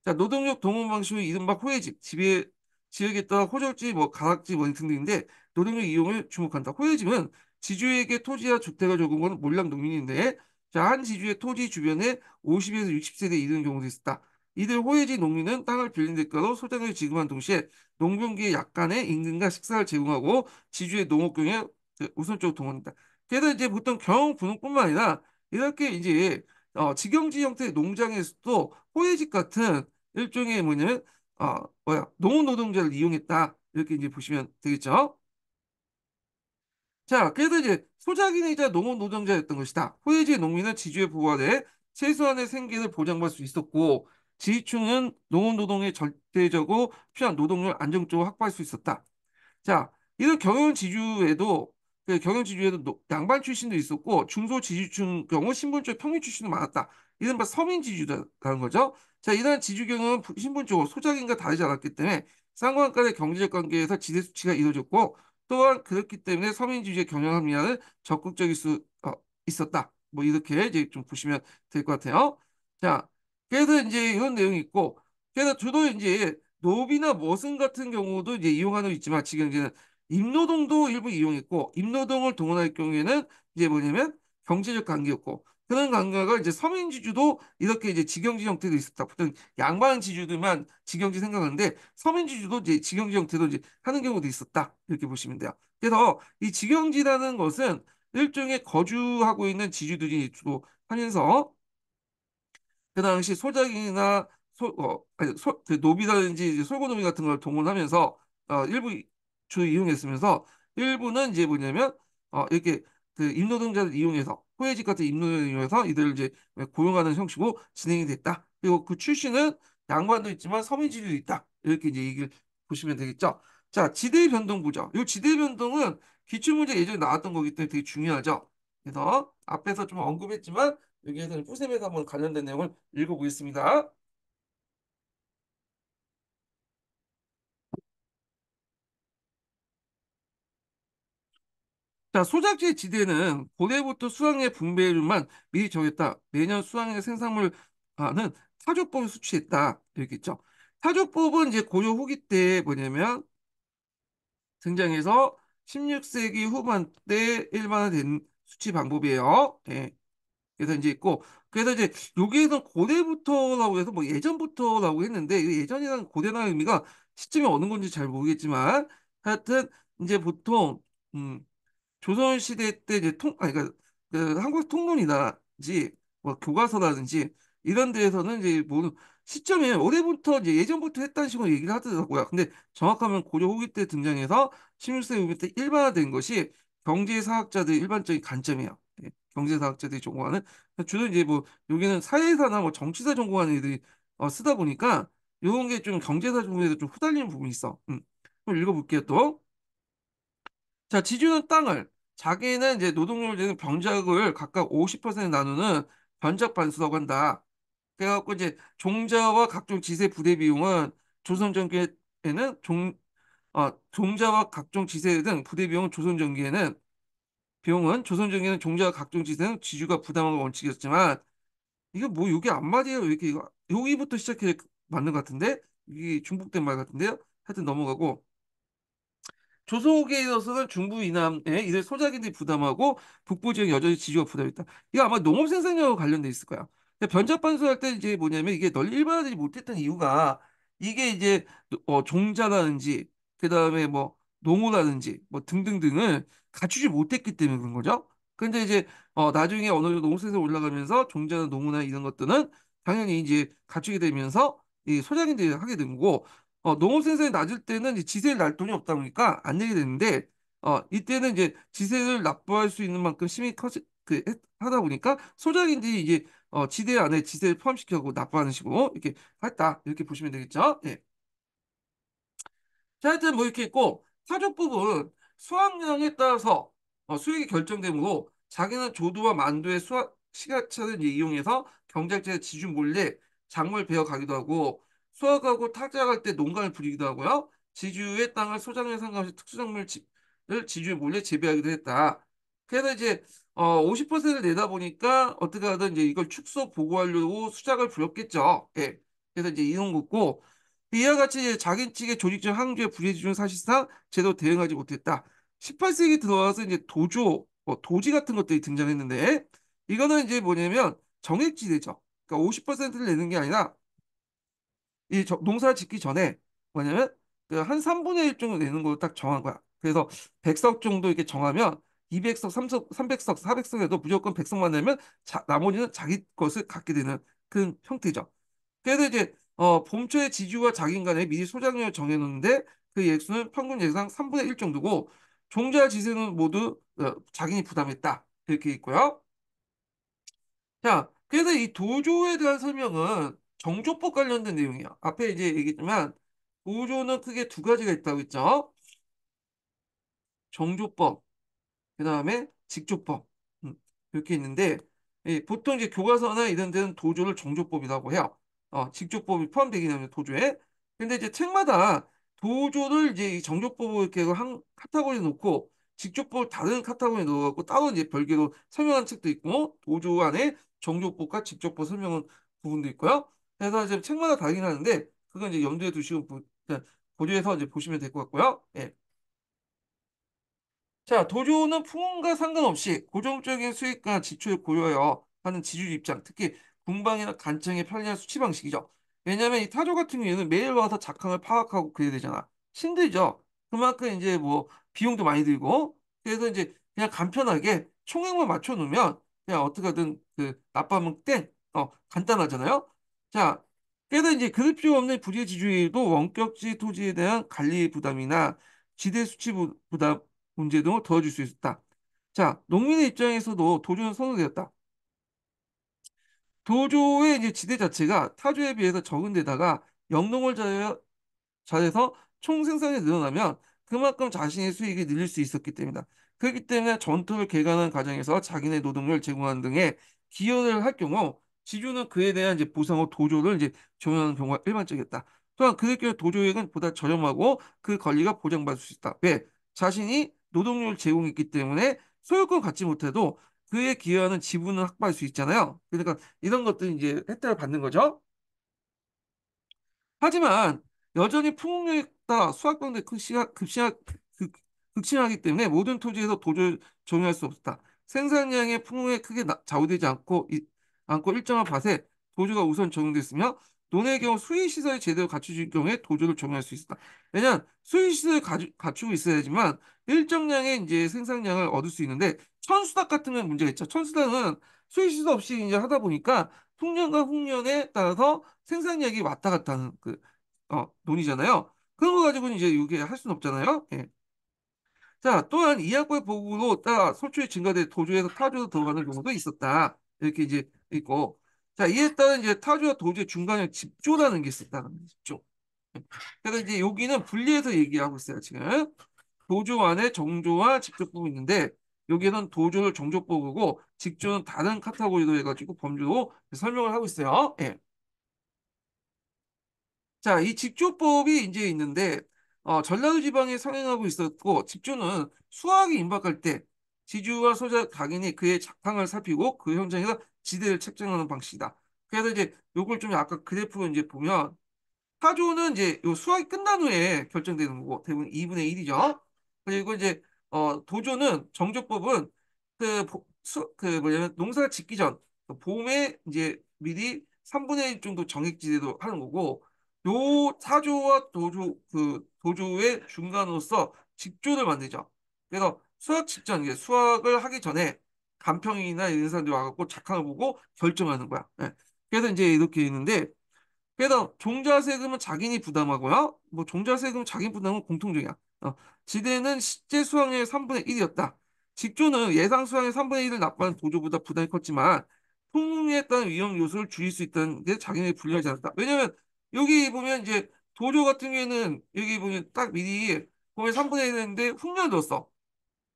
자, 노동력 동원 방식은 이른바 호해집 지배, 지역에 따라 호적지, 뭐 가락지, 뭐 등등인데 노동력 이용을 주목한다. 호해집은 지주에게 토지와 주택을 적용한 몰락 농민인데 자, 한 지주의 토지 주변에 50에서 60세대에 이르는 경우도 있었다. 이들 호해지 농민은 땅을 빌린 대가로 소장을 지급한 동시에 농경기에 약간의 임금과 식사를 제공하고 지주의 농업경에 우선적으로 동원한다. 게다가 이제 보통 경영 분홍뿐만 아니라 이렇게 이제 어, 직영지 형태의 농장에서도 호해직 같은 일종의 뭐냐면 어, 뭐야 농업 노동자를 이용했다 이렇게 이제 보시면 되겠죠. 자, 그래서 이제 소작인이자 농업 노동자였던 것이다. 호해지 농민은 지주의 보호 아래 최소한의 생계를 보장받을 수 있었고 지휘층은 농업 노동의 절대적으로 필요한 노동력을 안정적으로 확보할 수 있었다. 자, 이런 경영 지주에도 그 경영 지주에도 노, 양반 출신도 있었고 중소 지주층 경우 신분쪽 평균 출신도 많았다. 이른바 서민 지주다라는 거죠. 자, 이러한 지주 경우는 신분적으로 소작인과 다르지 않았기 때문에 쌍관 간의 경제적 관계에서 지대 수치가 이루어졌고 또한 그렇기 때문에 서민 지주의 경영 합리화는 적극적일 수 어, 있었다. 뭐 이렇게 이제 좀 보시면 될 것 같아요. 자, 그래서 이제 이런 내용이 있고 그래서 저도 이제 노비나 머슴 같은 경우도 이제 이용하는 있지만 지금 이제는 임노동도 일부 이용했고 임노동을 동원할 경우에는 이제 뭐냐면 경제적 관계였고 그런 관계가 이제 서민지주도 이렇게 이제 직영지 형태도 있었다. 보통 양반 지주들만 직영지 생각하는데 서민지주도 이제 직영지 형태도 이제 하는 경우도 있었다. 이렇게 보시면 돼요. 그래서 이 직영지라는 것은 일종의 거주하고 있는 지주들이 주로 하면서 그 당시 소작이나 소, 어, 아니, 소, 그 노비라든지 이제 솔고노비 같은 걸 동원하면서 어, 일부 주 이용했으면서 일부는 이제 뭐냐면 어 이렇게 그 임노동자를 이용해서 후해직 같은 임노동자를 이용해서 이들을 이제 고용하는 형식으로 진행이 됐다. 그리고 그 출신은 양반도 있지만 서민지도 있다. 이렇게 이제 얘기를 보시면 되겠죠. 자, 지대 변동 보죠. 이 지대 변동은 기출 문제 예전에 나왔던 거기 때문에 되게 중요하죠. 그래서 앞에서 좀 언급했지만 여기에서는 뿌셈에서 한번 관련된 내용을 읽어보겠습니다. 자, 소작지 지대는 고대부터 수확의 분배율만 미리 정했다. 매년 수확의 생산물 하는 사조법을 수취했다. 이렇게 있죠. 사조법은 이제 고려 후기 때 뭐냐면 등장해서 16세기 후반 때 일반화된 수치 방법이에요. 예. 그래서 이제 있고 그래서 이제 여기에는 고대부터라고 해서 뭐 예전부터라고 했는데 예전이란 고대라는 의미가 시점이 어느 건지 잘 모르겠지만 하여튼 이제 보통 음 조선 시대 때 이제 통 아니 그러니까 그 한국 통문이나지 뭐 교과서라든지 이런 데에서는 이제 뭐 시점이 올해부터 이제 예전부터 했다는 식으로 얘기를 하더라고요. 근데 정확하면 고려 후기 때 등장해서 16세기 후기 때 일반화된 것이 경제사학자들의 일반적인 관점이에요. 예, 경제사학자들이 전공하는 주로 이제 뭐 여기는 사회사나 뭐 정치사 전공하는 애들이 어, 쓰다 보니까 이런 게 좀 경제사 전공에서 좀 후달리는 부분이 있어. 음. 한번 읽어볼게요 또. 자, 지주는 땅을 자기는 이제 노동력을 내는 병작을 각각 50% 나누는 변작 반수라고 한다. 그래갖고 이제 종자와 각종 지세 부대 비용은 조선전기에는 종, 어, 종자와 각종 지세 등 부대 비용은 조선전기에는 비용은 조선전기는 에 종자와 각종 지세 는 지주가 부담하는 원칙이었지만 이거 뭐 여기 안 맞아요. 왜 이렇게 이거 여기부터 시작해 맞는 것 같은데 이게 중복된 말 같은데요. 하여튼 넘어가고 조속에 있어서는 중부 이남에 이들 소작인들이 부담하고 북부 지역 여전히 지주가 부담했다. 이거 아마 농업 생산력과 관련돼 있을 거야. 변자 반수할 때 이제 뭐냐면 이게 널리 일반화되지 못했던 이유가 이게 이제 어, 종자라든지 그 다음에 뭐 농어라든지 뭐 등등등을 갖추지 못했기 때문에 그런 거죠. 근데 이제 어, 나중에 어느 정도 농수에서 올라가면서 종자나 농어나 이런 것들은 당연히 이제 갖추게 되면서 이 소장인들이 하게 된 거고 어, 농업 생산이 낮을 때는 지세를 날 돈이 없다 보니까 안 내게 되는데 어, 이때는 이제 지세를 납부할 수 있는 만큼 심이 커지, 그, 하다 보니까 소작인들 이제 어, 지대 안에 지세를 포함시켜고 납부하는 식으로 이렇게 했다. 이렇게 보시면 되겠죠. 예. 자, 하여튼 뭐 이렇게 있고, 사족 부분 수확량에 따라서 어, 수익이 결정되므로 자기는 조두와 만두의 수확 시가차를 이용해서 경작지의 지주 몰래 작물 베어 가기도 하고 수확하고 타작할 때농가를 부리기도 하고요. 지주의 땅을 소작에 상관없이 특수작물을 지주에 몰래 재배하기도 했다. 그래서 이제 어 50%를 내다 보니까 어떻게 하든 이제 이걸 축소 보고하려고 수작을 부렸겠죠. 예. 그래서 이제 이런 거고 이와 같이 자기 측의 조직적 항주에 불해지는 사실상 제대로 대응하지 못했다. 18세기 들어와서 이제 도조, 뭐 도지 같은 것들이 등장했는데 이거는 이제 뭐냐면 정액지대죠. 그러니까 50%를 내는 게 아니라 이 저, 농사 를 짓기 전에 뭐냐면 그한 3분의 1 정도 내는 걸로 딱 정한 거야. 그래서 100석 정도 이렇게 정하면 200석, 3석, 300석, 400석에도 무조건 100석만 내면 자, 나머지는 자기 것을 갖게 되는 그런 형태죠. 그래서 이제 어, 봄초에 지주와 자기인 간에 미리 소작료를 정해놓는데 그 액수는 평균 예상 3분의 1 정도고 종자 지세는 모두 어, 자기이 부담했다. 이렇게 있고요. 자, 그래서 이 도조에 대한 설명은 정조법 관련된 내용이야. 앞에 이제 얘기했지만 보조는 크게 두 가지가 있다고 했죠. 정조법, 그 다음에 직조법 음, 이렇게 있는데 보통 이제 교과서나 이런 데는 도조를 정조법이라고 해요. 어, 직조법이 포함되긴 하면 도조에. 근데 이제 책마다 도조를 이제 이 정조법을 이렇게 한 카테고리에 놓고 직조법을 다른 카테고리에 넣어갖고 따로 이제 별개로 설명한 책도 있고 도조 안에 정조법과 직조법 설명한 부분도 있고요. 그래서 이제 책마다 다르긴 하는데 그건 이제 염두에 두시고 보, 고려해서 이제 보시면 될 것 같고요. 예. 자, 도조는 풍원과 상관없이 고정적인 수익과 지출을 고려하여 하는 지주 입장, 특히 군방이나 간청의 편리한 수치 방식이죠. 왜냐하면 이 타조 같은 경우에는 매일 와서 작황을 파악하고 그래야 되잖아. 힘들죠. 그만큼 이제 뭐 비용도 많이 들고 그래서 이제 그냥 간편하게 총액만 맞춰 놓으면 그냥 어떻게든 그 낮밤은 땡, 어 간단하잖아요. 자, 때는 이제 그럴 필요 없는 부재지주의도 원격지 토지에 대한 관리 부담이나 지대 수치 부담 문제 등을 더해줄 수 있다. 었 자, 농민의 입장에서도 도조는 선호되었다. 도조의 이제 지대 자체가 타조에 비해서 적은 데다가 영농을 잘해서 총 생산이 늘어나면 그만큼 자신의 수익이 늘릴 수 있었기 때문이다. 그렇기 때문에 전투를 개간하는 과정에서 자기네 노동을 제공하는 등의 기여를 할 경우 지주는 그에 대한 이제 보상과 도조를 이제 적용하는 경우가 일반적이었다. 또한 그들끼리 도조액은 보다 저렴하고 그 권리가 보장받을 수 있다. 왜? 자신이 노동력을 제공했기 때문에 소유권 을 갖지 못해도 그에 기여하는 지분을 확보할 수 있잖아요. 그러니까 이런 것들이 이제 혜택을 받는 거죠. 하지만 여전히 풍목에 따라 수학병대 급신하, 극심하기 때문에 모든 토지에서 도조를 적용할 수 없다. 생산량의 풍목에 크게 좌우되지 않고 이, 않고 일정한 밭에 도주가 우선 적용됐으며 논의 경우 수의시설이 제대로 갖춰질 경우에 도주를 적용할 수 있다. 왜냐하면 수의시설을 갖추고 있어야지만 일정량의 이제 생산량을 얻을 수 있는데 천수닭 같은 건 문제가 있죠. 천수닭은 수의시설 없이 이제 하다 보니까 풍년과 풍년에 따라서 생산량이 왔다 갔다 하는 그, 어, 논이잖아요. 그런 거 가지고는 이제 이게 할 수는 없잖아요. 예. 자, 또한 이학과의 보고로 따라 소출이 증가돼 도주에서 타조로 들어가는 경우도 있었다. 이렇게 이제 있고 자 이에 따른 이제 타조와 도조의 중간에 집조라는 게 있었다는 거 집조. 그러니 이제 여기는 분리해서 얘기하고 있어요 지금 도조 안에 정조와 직조법이 있는데 여기는 도조를 정조법이고 직조는 다른 카테고리로 해가지고 범주로 설명을 하고 있어요. 예. 자, 이 직조법이 이제 있는데 어, 전라도 지방에 성행하고 있었고 직조는 수학이 임박할 때 지주와 소자 각인이 그의 작황을 살피고 그 현장에서 지대를 측정하는 방식이다. 그래서 이제 요걸 좀 아까 그래프로 이제 보면 사조는 이제 요 수학이 끝난 후에 결정되는 거고 대부분 2분의 1이죠. 그리고 이제 어 도조는 정조법은 그, 수, 그 뭐냐면 농사 를 짓기 전 봄에 이제 미리 3분의 1 정도 정액지대로 하는 거고 요 사조와 도조 그 도조의 중간으로서 직조를 만들죠. 그래서 수학 직전 수학을 하기 전에 간평이나 이런 사람들이 와갖고 작황을 보고 결정하는 거야. 예. 그래서 이제 이렇게 있는데 그래서 종자 세금은 자기니 부담하고요. 뭐 종자 세금 자기 부담은 공통적이야. 어, 지대는 실제 수항의 3분의 1이었다. 직조는 예상 수항의 3분의 1을 납부하는 도조보다 부담이 컸지만 통에 따른 위험 요소를 줄일 수 있다는 게 자기네 불리하지 않았다. 왜냐면 여기 보면 이제 도조 같은 경우에는 여기 보면 딱 미리 보면 3분의 1인데 훈련을 넣었어.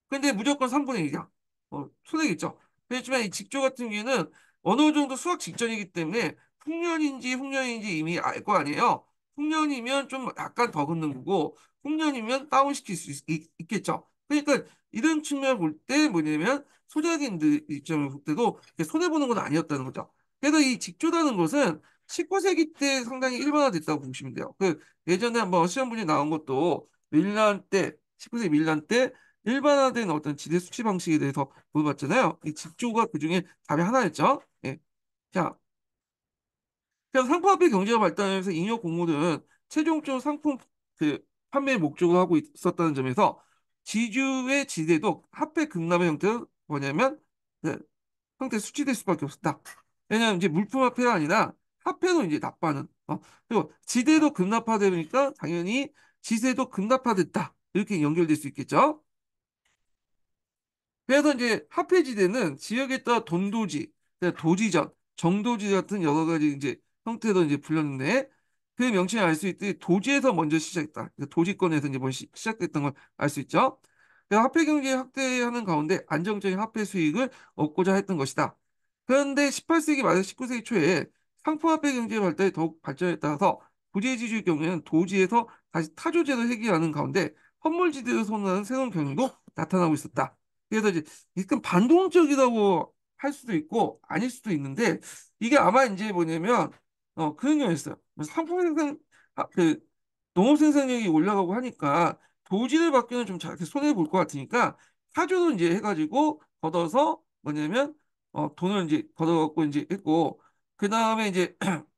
근데 무조건 3분의 1이야. 어, 손해겠죠. 그렇지만 이 직조 같은 경우에는 어느 정도 수확 직전이기 때문에 풍년인지 홍년인지 이미 알 거 아니에요. 풍년이면 좀 약간 더 걷는 거고 풍년이면 다운시킬 수 있, 겠죠 그러니까 이런 측면을 볼 때 뭐냐면 소작인들 입장을 볼 때도 손해보는 건 아니었다는 거죠. 그래서 이 직조라는 것은 19세기 때 상당히 일반화됐다고 보시면 돼요. 그 예전에 한번 시험 분이 나온 것도 밀란 때 19세기 밀란 때 일반화된 어떤 지대 수치 방식에 대해서 물어봤잖아요. 이 직조가 그중에 답이 하나였죠. 예. 자, 그냥 상품화폐 경제가 발달하면서 잉여 공모는 최종적으로 상품 그 판매 목적으로 하고 있었다는 점에서 지주의 지대도 화폐 급납의 형태는 뭐냐면 그 형태 수치될 수밖에 없었다. 왜냐하면 이제 물품화폐가 아니라 화폐로 이제 납하는 부 어. 그리고 지대도 급납화되니까 당연히 지세도 급납화됐다. 이렇게 연결될 수 있겠죠. 그래서 이제 화폐지대는 지역에 따라 돈도지, 도지전, 정도지 같은 여러 가지 이제 형태도 이제 불렸는데 그 명칭을 알 수 있듯이 도지에서 먼저 시작했다. 도지권에서 이제 먼저 시작됐던 걸 알 수 있죠. 그래서 화폐 경제 확대하는 가운데 안정적인 화폐 수익을 얻고자 했던 것이다. 그런데 18세기 말 19세기 초에 상품화폐 경제 발달이 더욱 발전에 따라서 부재지주의 경우에는 도지에서 다시 타조제로 회귀하는 가운데 헌물지대를 선호하는 새로운 경향도 나타나고 있었다. 그래서 이제 약간 반동적이라고 할 수도 있고 아닐 수도 있는데 이게 아마 이제 뭐냐면 어 그런 경우 있어요. 상품 생산 아, 그 농업 생산력이 올라가고 하니까 도지를 바뀌는좀 잘, 손해 볼 것 같으니까 사주로 이제 해가지고 걷어서 뭐냐면 어 돈을 이제 걷어갖고 이제 했고 그 다음에 이제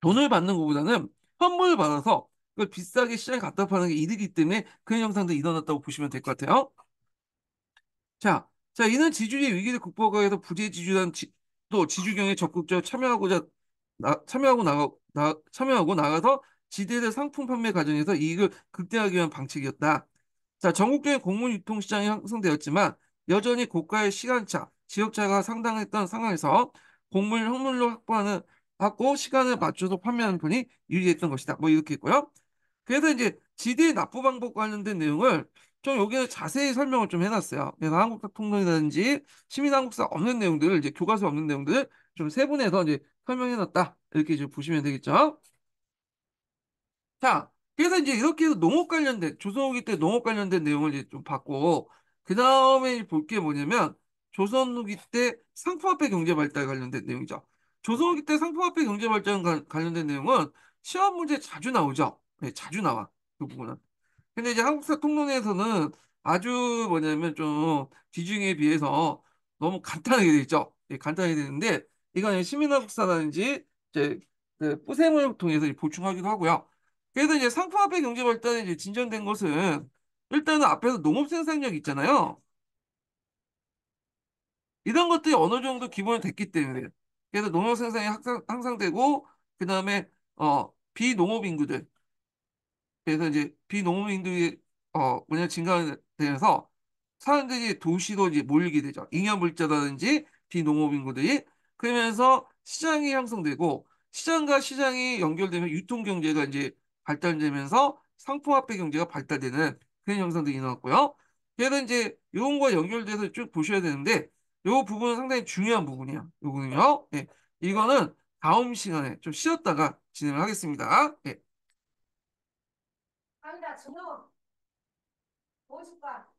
돈을 받는 것보다는 선물 받아서 그 비싸게 시장에 갖다 파는 게 이득이기 때문에 그 현상도 일어났다고 보시면 될 것 같아요. 자, 자 이는 지주주의 위기를 극복하기 위해서 부재 지주단 지, 또 지주경에 적극적으로 참여하고자 나, 참여하고 나가 나, 참여하고 나가서 지대대 상품 판매 과정에서 이익을 극대화하기 위한 방책이었다. 자, 전국적인 공문 유통 시장이 형성되었지만 여전히 고가의 시간차, 지역차가 상당했던 상황에서 공물 현물로 확보하는 받고 시간을 맞춰서 판매하는 편이 유리했던 것이다. 뭐 이렇게 했고요 그래서 이제 지대 의 납부 방법 관련된 내용을 좀 여기는 자세히 설명을 좀 해놨어요. 그래서 한국사 통론이라든지 시민한국사 없는 내용들 이제 교과서 없는 내용들좀 세분해서 이제 설명해놨다. 이렇게 좀 보시면 되겠죠. 자, 그래서 이제 이렇게 해서 농업 관련된 조선후기 때 농업 관련된 내용을 이제 좀 봤고 그 다음에 볼 게 뭐냐면 조선후기 때 상품화폐 경제 발달 관련된 내용이죠. 조선후기 때 상품화폐 경제 발전 관련된 내용은 시험 문제 자주 나오죠. 네, 자주 나와 그 부분은. 근데 이제 한국사 통론에서는 아주 뭐냐면 좀 뒤중에 비해서 너무 간단하게 돼 있죠. 예, 간단하게 되는데 이건 시민화사라든지 이제 그 뿌셈을 통해서 보충하기도 하고요. 그래서 이제 상품화폐 경제 발달이 이제 진전된 것은 일단은 앞에서 농업 생산력 있잖아요. 이런 것들이 어느 정도 기본이 됐기 때문에 그래서 농업 생산이 항상, 항상 되고 그 다음에 어 비농업 인구들 그래서 이제 비농업인들이어 뭐냐 증가되면서 사람들이 도시로 이제 몰리게 되죠. 잉여물자라든지 비농업 인구들이 그러면서 시장이 형성되고 시장과 시장이 연결되면 유통 경제가 이제 발달되면서 상품화폐 경제가 발달되는 그런 현상들이 일어났고요. 그래서 이제 이런 거와 연결돼서 쭉 보셔야 되는데 이 부분은 상당히 중요한 부분이야. 요거는요. 예. 이거는 다음 시간에 좀 쉬었다가 진행을 하겠습니다. 예. 那中午，五十块。